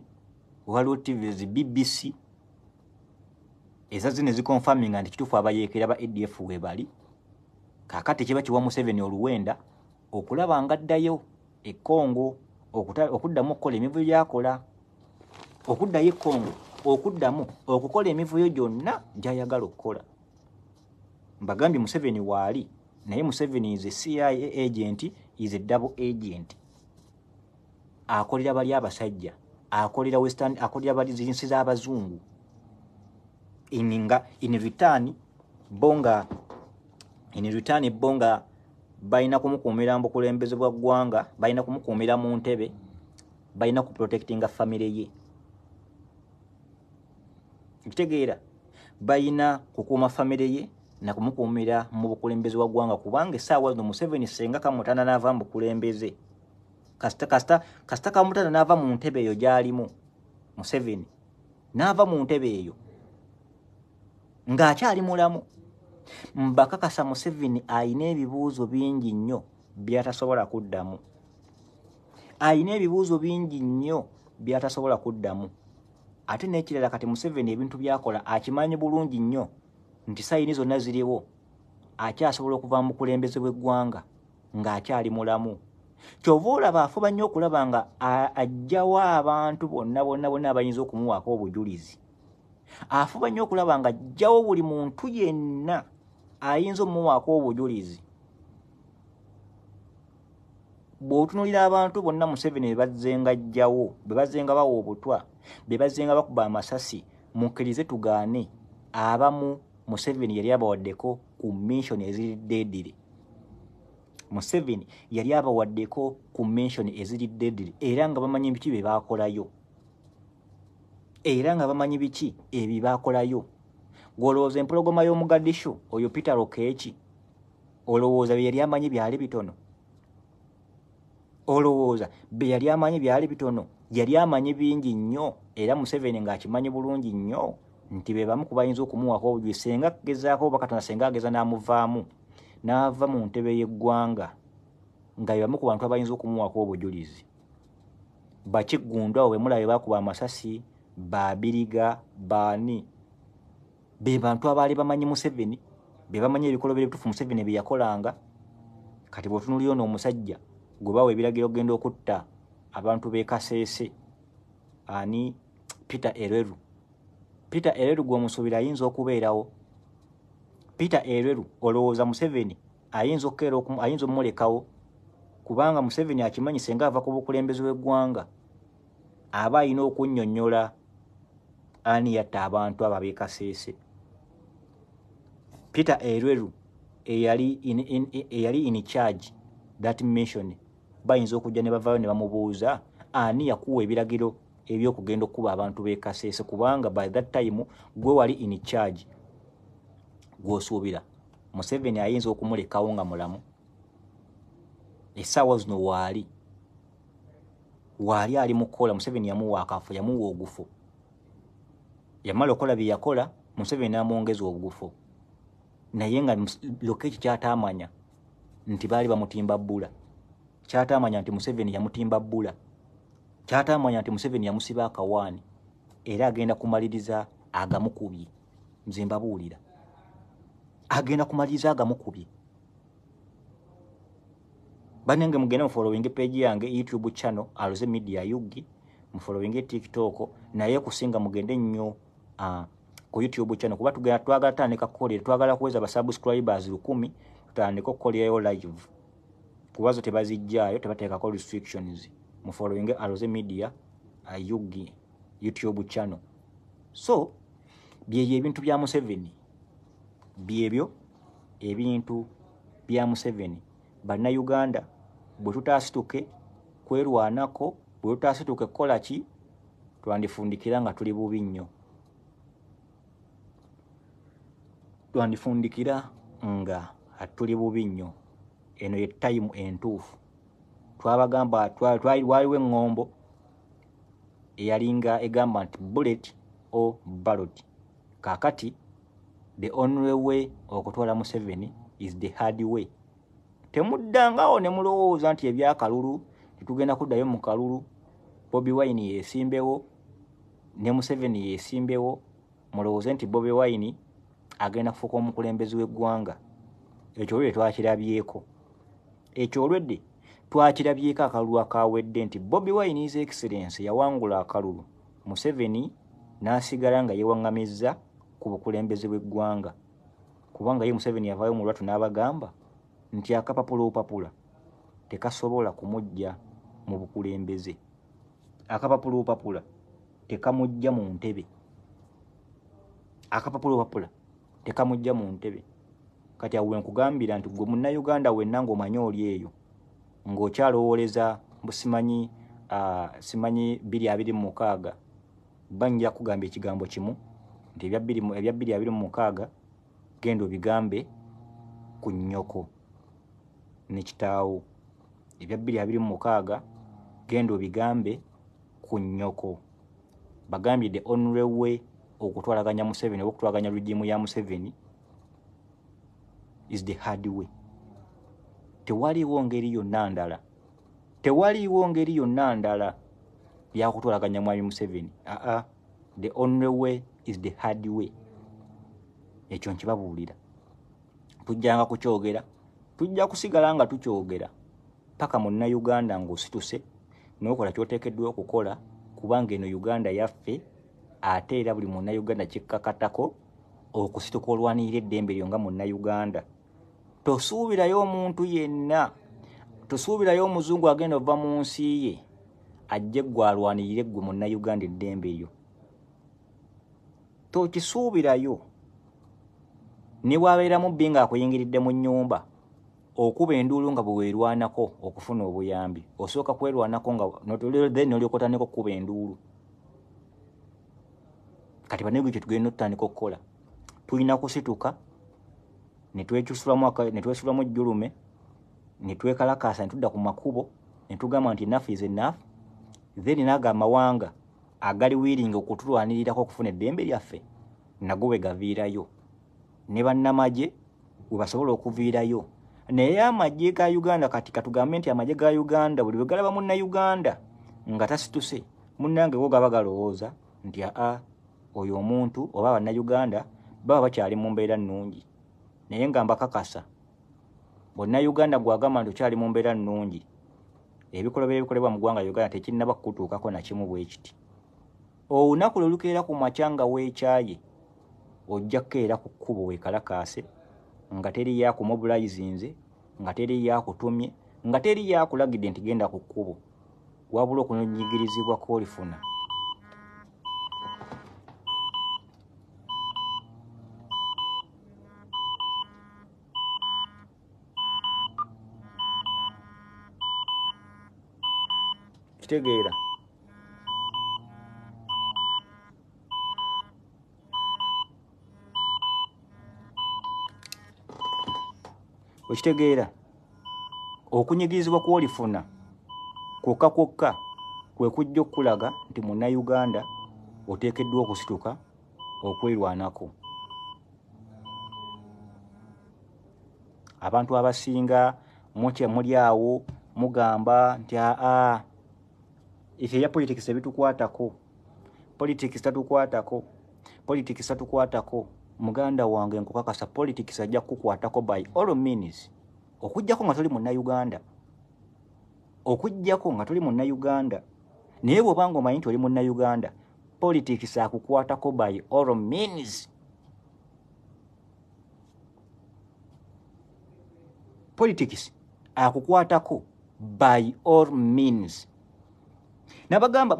waliwo tivi zi bbc ezazze ne zikonfaminga nti kituufu abayeekera ba adf webali kaakati kiba kiwa museveni oluwenda okulaba nga addayo ekkongo okuddamu okukola emivuyo gyakola okuddayo ekkongo okuddamu okukola emivuyo gyonna gyayagala okukola mbagambye museveni waali naye museveni ze cia agent ze dabl agent akolera bali abasajja akolera western akolera bali zinsi z'abazungu nga in return bo nga in return bo nga balina kumukuumira mubukulembeze bwa ggwanga balina kumukuumira mu ntebe balina kuprotectinga famire ye nkitegeera balina kukuuma famire ye nakumukuumira mu bukulembeze bwa ggwanga kubanga essaawa zino museveni senga kamutana naava mubukulembeze kasita kamutana naava mu ntebe eyo gyalimu museveni naava mu ntebe eyo ng'akyali mulamu mbakakasa museveni ayina ebibuuzo bingi nnyo byatasobola kuddamu ayina ebibuuzo bingi nnyo byatasobola kuddamu ate n'ekirala kati museveni ebintu byakola akimanyi bulungi nnyo nti sayini zonna ziriwo akyasobola okuva mu bukulembeze bw'eggwanga ng'akyali mulamu kyova olaba afuba nnyo okulaba nga ajjawo abantu bonna bonna bonna abayinza okumuwaako obujulizi afuba nnyo okulaba nga ajjawo buli muntu yenna ayinza omumuwaako obujulizi bw'otunulira abantu bonna museveni be bazzengajjawo be bazzenga bawa obutwa be bazzenga bakuba amasasi mukkirize tugaane abamu museveni yali abawaddeko ku minsioni eziridde ediri museveni yali abawaddeko ku minsioni eziridde ediri era nga bamanyi biki bye baakolayo era nga bamanyi biki ebyo baakolayo gwolowooza empologoma y'omugadishu oyo peter rokeeki olowooza bye yali amanyi byali bitono olowooza bye yali amanyi byali bitono yali amanyi bingi nnyo era museveni ng'akimanyi bulungi nnyo nti be bamu kubayinza okumuwako obujwi senga akgezaako oba katonda senga ageza n'amuvaamu n'ava mu ntebe y'eggwanga nga be bamu ku bantu abayinza okumuwako obujulizi bakiggundwawo bwe mulabe bakuba amasasi baabiriga baani be bantu abaali bamanyi museveni be bamanyi ebikolo byebitufu museveni byeyakolanga kati bwotunuliyo noomusajja gwe bawa ebiragiro okgenda okutta abantu bekaseese ani peter ereru peter ereru gwomusuubira ayinza okubeerawo peter ereru olowooza museveni ayinza okkeera ayinza omumulekawo kubanga museveni akimanyise nga ava ku bukulembeze weggwanga aba ayina okunnyonnyola ani yatta abantu ababekaseese peter erweru eyali in, in, in charge that mission bayinza okujja ne bavayo ne bamubuuza ani yakuwa ebiragiro ebyokugenda okuba abantu bekaseese kubanga by that time gwe wali in charge gwosuubira museveni ayinza okumulekawo nga mulamu essaawa zino waali waali ali mukola museveni yamuwa akafo yamuwa ogufo yamala okola bye yakola museveni amwongeza obugufu naye nga lokka ekyo kyatamanya nti baali bamutimba bbula kyatamanya nti museveni yamutimba bbula kyatamanya nti museveni yamusiba akawaani era agenda kumaliriza agamukubye nze mbabuulira agenda kumaliriza agamukubye banange mugende mufollowing page yange youtube channel aloze media yugi mufollowing tiktok naye kusinga mugende nnyo uh, ku youtube channel kuba tugenda twagala tutandika kukolera twagala kuweza basubscribers lukumi tutandika okukolerayo live kubazo tebaziggyayo tebateekako restrictions mufollowing aloze media ayugi youtube channel so byeyo ebintu bya museveni byebyo ebintu bya museveni balina uganda bwe tutasituke kwerwanako bwe tutasituke kukola ki twandifundikira nga tuli bubi nnyo twandifundikira nga atuli bubi nnyo eno ye tayimu entuufu twabagamba waliwo eŋŋombo eyali nga egamba nti bullet o ballot kaakati the only way okutwala museveni is the hard way temuddangawo ne mulowooza nti ebyakalulu tetugenda kuddayo mu kalulu bobi wine yeesimbewo ne museveni yeesimbewo mulowooze nti bobi wine agenda kufuuka omukulembeze w'eggwanga ekyolwedde twakirabyeko ekyolwedde twakirabyeko akalulu akawedde nti bobi wines excellence yawangula akalulu museveni n'asigala nga yewaŋŋamizza ku bukulembeze bw'eggwanga kubanga ye museveni yavaayo mu lwatu n'abagamba nti akapapula opapula tekasobola kumujja mu bukulembeze akapapula opapula tekamujja mu ntebe akapapula opapula tekamujja mu ntebe kati awo wenkugambira nti gwe munnayuganda wenna ng'omanyi oli eyo ng'okyalowoleza busimanyi simanyi 226 banjja kugamba ekigambo kimu nti ebya 226 genda obigambe ku nnyoko ne kitaawo ebya 226 genda obigambe ku nnyoko bagambye the only way okutwalaganya museveni oba okutwalaganya rigimu ya museveni is the hard way tewaliiwo ngeri yonna ndala tewaliiwo ngeri yonna ndala yakutwalaganya mwami museveni aa the only way is the hard way ekyo nkibabuulira tujjanga kukyogera tujja kusigala nga tukyogera paka munnauganda ngaosituse nokola kyoteekeddwa okukola kubanga eno uganda yaffe ate era buli munnayuganda kikkakatako okusituka olwanirira eddembe lyo nga munnayuganda tosuubirayo omuntu yenna tosuubirayo omuzungu agenda ova mu nsi ye ajje gwe alwanirire ggwe munnayuganda eddembe lyo tokisuubirayo ne bwabeeramu bbi ng'akuyingiridde mu nnyumba okuba enduulu nga bwe weerwanako okufuna obuyambi osooka kwerwanako nga then olyokotaneko okuba enduulu kati banego kye tugenda otutandika okukola tulina kusituka netwesulamu ejjulume netwekalakasa netudda ku makubo netugamba nti enaf is enaf then naga amawanga agali wiringa okutulwanirirako okufuna eddembe lyaffe nago wegaviirayo ne bannamagye webasobola okuviirayo naye amagye ga uganda kati katugambe nti amagye ga uganda buli bwegalaba munna uganda nga tasituse munnange gogaba galowooza nti aa oyo omuntu oba abannayuganda baba bakyali mu mbeera nnungi naye nga mbakakasa bonnayuganda gwagamba nti okyali mu mbeera nnungi ebikolobera ebikolebwa mu ggwanga uganda tekinnaba kukutuukako nakimu bwe kiti olunaku lwe lukeera ku macyanga weekyaye ojja kkeera ku kkubo weekalakaase nga teri yakumobulayizinze nga teri yakutumye nga teri yakulagidde nti genda ku kkubo wabula okunonyigirizibwa koolifuna kitegeera okitegeera okunyigirizibwa kwolifuna kwokka kwokka kwe kujja okukulaga nti munnauganda oteekeddwa okusituka okwerwanako abantu abasinga mukye muli awo mugamba nti aa ifeya politics ebitukwatako politics tatukwatako politics tatukwatako muganda wange nkukakasa politics ajja kukwatako by all means okujjako nga tuli munna uganda okujjako nga tuli munna uganda naye bwobanga omanyi nti oli munna uganda politics akukwatako by all means politics akukwatako by all means nabagamba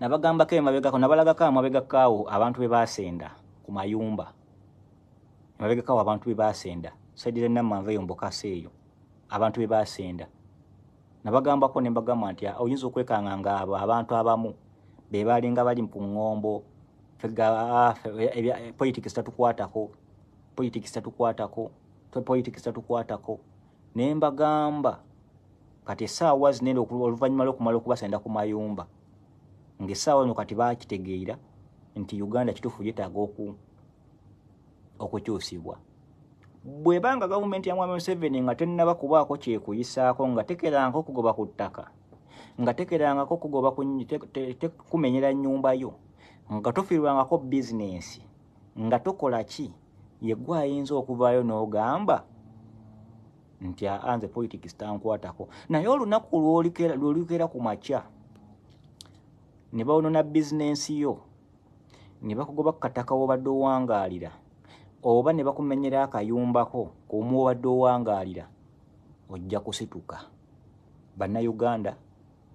nabagambako emabegako nabalagako amabegakaawo abantu bebasenda ku mayumba emabegakaawo abantu bebasenda saidira namanvaeyombokase eyo abantu bebasenda nabagambako nembagamba nti oyinza okwekanga nga abo abantu abamu bebalinga bali ku ŋombo politics tatukwatako politics tatukwatako politics tatukwatako nembagamba kati esaawa zinene oluvannyuma lwokumala okubasenda ku mayumba ngaesaawa zino kati bakitegeera nti uganda kitufu yetaaga okukyusibwa bwebanga gavumenti ya mwami museveni nga tenabakubaako kyekuyisaako nga tekeranga okugoba ku ttaka nga tekerangako okugoba kumenyera nyumba yo nga tofiirwangako bizinensi nga tokola ki yegwe ayinza okuvaayo n'ogamba nti anze politics tankwatako naye olunaku lwolukera ku makya ne bawonona bizinensi yo ne bakugoba kukataka wobadde owangaalira oba ne bakumenyera akayumbako kumu obadde owangaalira ojja kusituka bannayuganda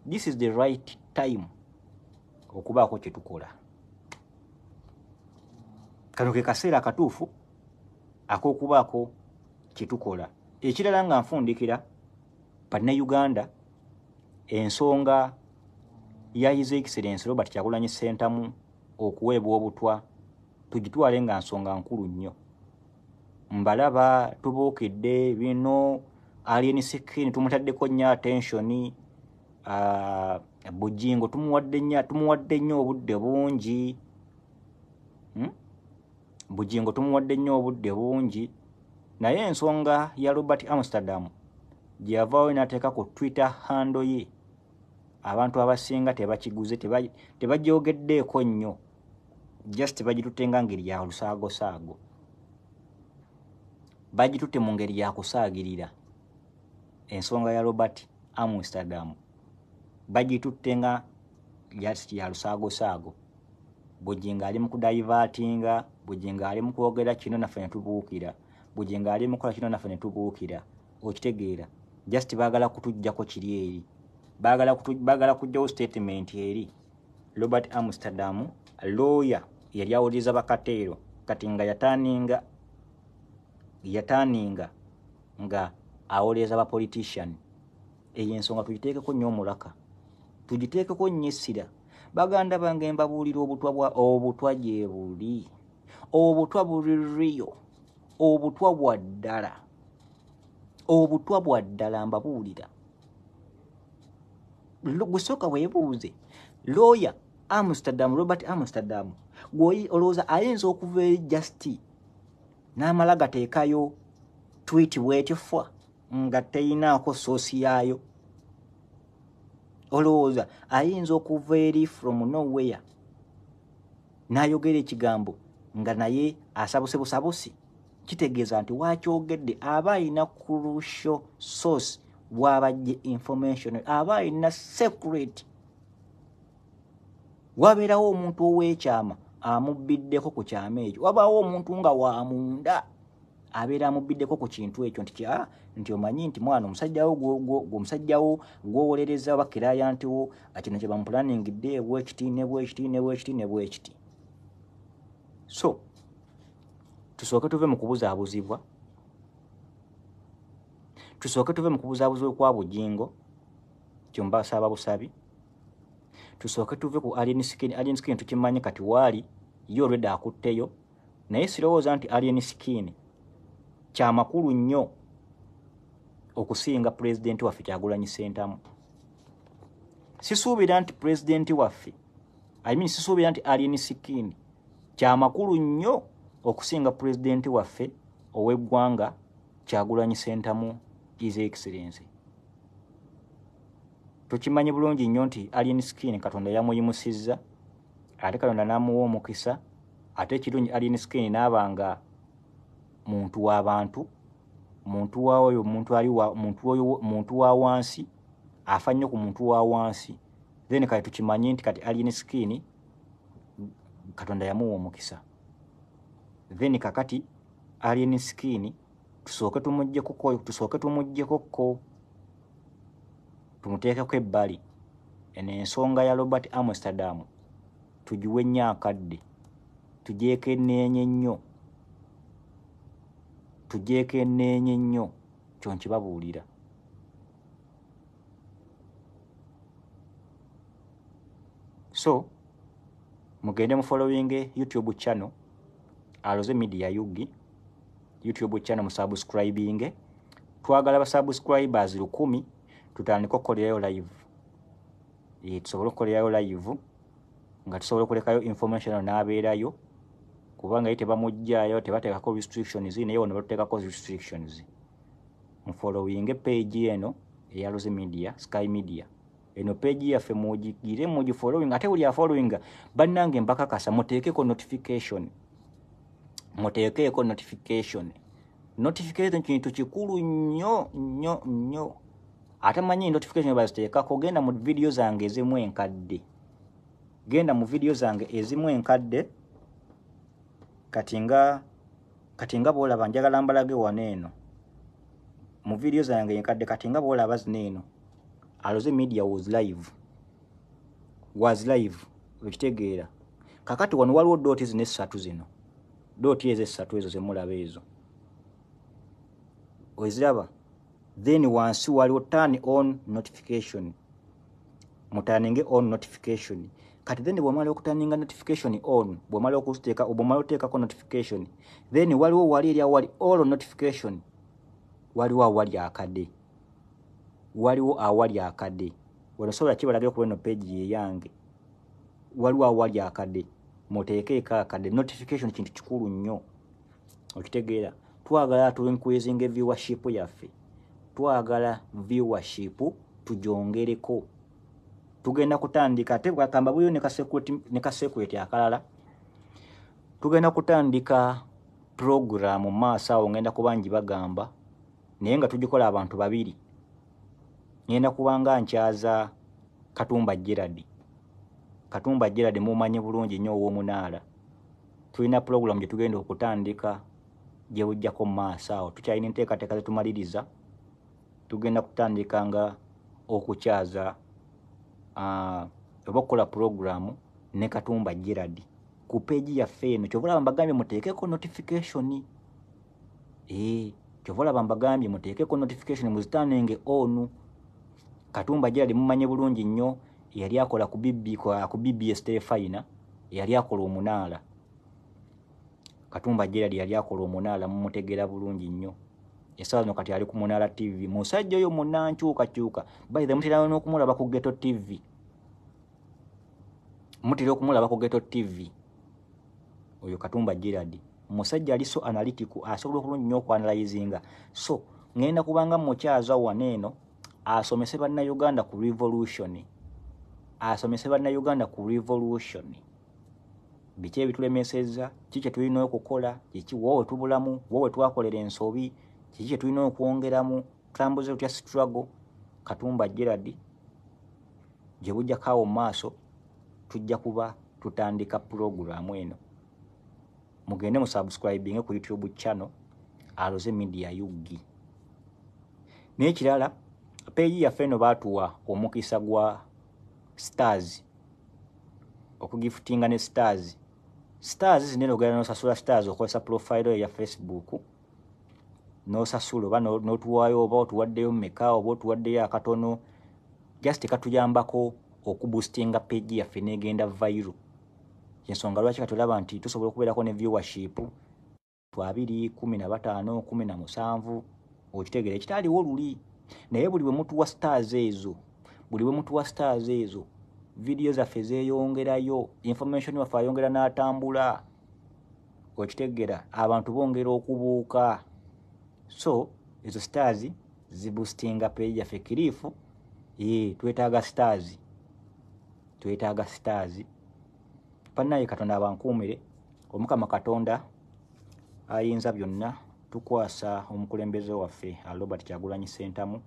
this is the right time okubaako kyetukola kano ke kaseera akatuufu ak'okubaako kyetukola ekirala nga nfundikira bannayuganda ensonga yayizeekisera ensero bati kyakulanyi sentamu okuweebwa obutwa tugitwale nga nsonga nkulu nnyo mbalaba tubuukidde bino alieni sikini tumutaddeko nnyo atensioni hmm? bujingo tumuwadde nnyo obudde bungi bujingo tumuwadde nnyo obudde bungi naye ensonga ya robert amsterdam gyeyavaawo n'ateeka ku twitter hando ye abantu abasinga tebakiguze tebagyogeddeeko nnyo just bagitutte nga ngeri ya lusaagosaago bagitutte mu ngeri yakusaagirira ensonga ya robert amsterdam bagitutte nga just ya lusaagosaago bugi ng'ali mu kudaivatinga bugi ng'ali mu kwogera kino naffe netubuukira buje ng'ali mukola kino nafe netubuukira okitegeera just baagala kutujjako kiri eri baagala baagala kujjawo statement eri robert amsterdam loya yali awuliriza bakateero kati nga yataaninga yataaninga nga awuliriza bapolitician eyo ensonga tugiteekeko nnyo omulaka tugiteekeko nnyo essira baganda bange mbabuulira obutwa obutwa gye buli obutwa buli riyo obutwa bwaddala obutwa bwaddala mbabuulira gusooka weebuuze lawyer amsterdam robert amsterdam gweolowooza ayinza okuva eri justi n'amala gateekayo twiti bwetyofa nga teyinaako soosi yaayo olowooza ayinza okuva eri from nowere n'ayogera ekigambo nga naye asabusebusabusi kitegeeza nti waakyogedde aba ayina crucial source bwabajje information aba ayina secret wabeerawo omuntu ow'ekyama amubiddeko ku kyama ekyo wabaawo omuntu nga wa munda abeera amubiddeko ku kintu ekyo nti kya nti omanyi nti mwana omusajjawo gomusajjawo gwowolereza oba kirayantiwo kino kye bamupulaningidde ebwekiti nebwekiti nebwekiti nebwekiti so tusooke tuve mu kubuzaabuzibwa tusooke tuve mu kubuzaabuzibwa kwa bujingo kyombasaaba busabi tusooke tuve ku alien skin alien skin tukimanyi kati waali yo olwedda akutteyo naye sirowooza nti alien skin kyamakulu nnyo okusinga pulezidenti waffe kyagulanyi sentamu sisuubira nti pulezidenti waffe I mean, sisuubira nti alien skin kyamakulu nnyo okusinga pulezidenti waffe ow'eggwanga kyagulanyi sentamu his excellency tukimanyi bulungi nnyo nti alien skin katonda yamuyimusizza ate katonda n'amuwa omukisa ate ekirungi alien skin n'abanga muntu w'abantu muntu waoyo muntu ali muntu wa wansi afa nnyo ku muntu wa wansi then kati tukimanyi nti kati alien skin katonda yamuwa omukisa then kakati alieni skini tusooke tumugjeko ko tusooke tumugjeko ko tumuteeka ko ebbali ene ensonga ya Robert Amsterdam tujuwe nyakadde tujeeke neenye nnyo tujeeke neenye nnyo kyonki babuulira so mugende mu following youtube channel aloze midia yugi youtube channel musubscribing twagala ba subscribers 10 tutaniko koleyo live yitsobolo koleyo live ngati sobolo kolekayo information nabeerayo kubanga yite bamujja yote bateka restrictions ine yone bateka ko restrictions mfollowing page yeno yaloze media sky media eno page ya femoji gire moji following ate uli ya following banange mpaka kasa moteke ko notification mutekeeko notification notification kintu kikulu nnyo nnyo nnyo atamanyi notification bazitekako genda mu vidiyo zange ezimu enkadde genda mu vidiyo zange ezimu enkadde katinga katinga bolaba njagala mbalage waneeno mu vidiyo zange enkadde katinga bolaba zineeno aloze media was live was live ekitegeera kakati wano waliwo dotizinesatu zino dooti ezo esatu ezo zemulaba ezo oziraba then wansi waliwo tan on notification mutaninge on notification kati then bwemala okutaninga notification on bwemala okuziteeka bwemala oteekako notification then waliwo wali eri awali all notification waliwo awali akadde waliwo awali akadde wano sobola kibalagekubeno peji yeyange waliwo awali akadde wali muteeke eka kadde notification kintu kikulu nnyo okitegeera twagala tuinkuizinga viewership yaffe twagala viewership tujongereko tugenda kutandika ate bwakamba buyo ne kasecurity akalala tugenda kutandika programu maaso awo ngenda kuba nji bagamba naye nga tugikola abantu babiri ngenda kuba nga nkyaza katumba gerardi katumba jera de mumanyi bulungi nnyo owomunaala tulina pulogulamu gye tugenda okutandika gye bujjako mumaaso awo tukyalina enteekateeka zetumaliriza tugenda kutandika nga okukyaza oba okukola pulogulamu ne katumba gerad ku peegi yaffe eno kyobalaba mbagambye muteekeko notificationi kyobalaba mbagambye muteekeko notificationi muzitanenge onu katumba gerad mumanye bulungi nnyo yali akola ku bbs terefayina yali akola omunaala katumba gerad yali akola omunaala mumutegeera bulungi nnyo esaala no kati ali ku munaala tv musajja oyo muna nkyukakyuka baihe muterao n'okumulaba ku geto tv mutera okumulaba ku geto tv oyo katumba gerad musajja ali so analytic asobola okulungi nnyo okuanalyizinga so ngenda kubanga mukyaza waneeno asomese bannayuganda ku revolutioni asomese bannayuganda ku revolution biki ebitulemeseza kiki kyetulina okukola kiki woowe tubulamu woowe twakolera ensobi kiki kyetulina okwongeramu tutambuze tutya struggle katumba gerard gye bujjakoawo mumaaso tujja kuba tutandika puroguramu eno mugende musubscribinge ku youtube channel aloze media ug n'ekirala peyi yaffe eno baatuwa omukisa gwa stars okugiftinga ne stars stars zinene ogera nosasula stars okozesa profile ya facebook nosasula oba notuwaayo oba otuwaddeyo mmeka oba otuwaddeyo akatono just katuyambako okubustinga page yaffe negenda vairo ensonga lwaki katulaba nti tusobola okubeerako ne viewership twabiri kumi na bataano kumi na musanvu okitegere ekitaaliwo luli naye buli bwe mutuwa stars ezo buli bwe mutuwa stars ezo vidiyo zaffe zeeyongerayo information waffe ayongera n'atambula okitegera abantu bongera okubuuka so ezo stars zibustinga peji yaffe kirifu ee eh, twetaaga stars twetaaga stars bannaye katonda abankuumire omukama katonda ayinza byonna tukwasa omukulembeze waffe robert kyagulanyi sentamu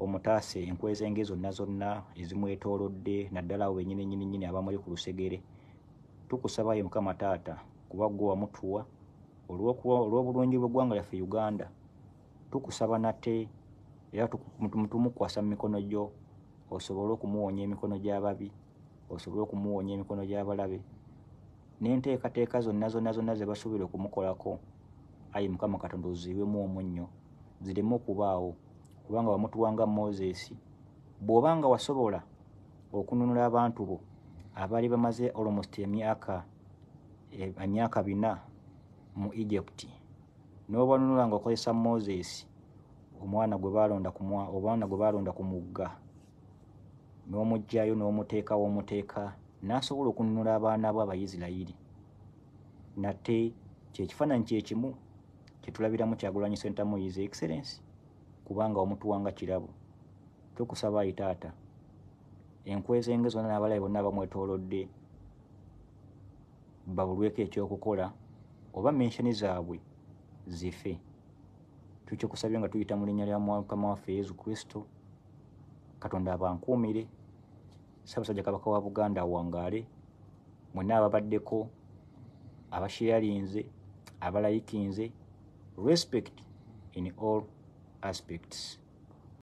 omutaase enkweza enge zonna zonna ezimwetoolodde naddala awo benyini nyini nyini abamuli ku lusegere tukusaba ye mukama taata kuba gwe wamutuwa olw'obulungi bw'eggwanga lyaffe uganda tukusaba nate era mutumukwasa mu mikono gyo osobole okumuwonya emikono gy'ababi osobole okumuwonya emikono gy'abalabe n'enteekateeka zonna zonna zonna ze basuubire okumukolako ayi mukama katonda oziibwemu omunnyo zireme okubaawo kubanga wamutuwanga moseesi bw'obanga wasobola okununula abantu bo abaali bamaze olmost emyaka e, emyaka bina mu egypti n'obanunula nga okozesa moseesi omwana gwe balonda omwana gwe balonda ku mugga n'omugjayo n'omuteeka w'omuteeka n'asobola okununula abaana bo abayisirayiri nate kyekifaananyi kyekimu kyetulabiramu kyagulanyi sentamuyiza excellensi kubanga omutuwanga kirabo tokusaba ayi taata enkweza engezi ona n'abalayi bonna bamwetolodde babulweko ekyokukola oba menshoni zaabwe zife tukyokusabye nga tuyita mu linnya lya mukama waffe yesu kristo katonda abankuumire ssaabasajja kabaka wa buganda awangaale mwenna ababaddeko abashiralinze abalayikinze respect in all aspects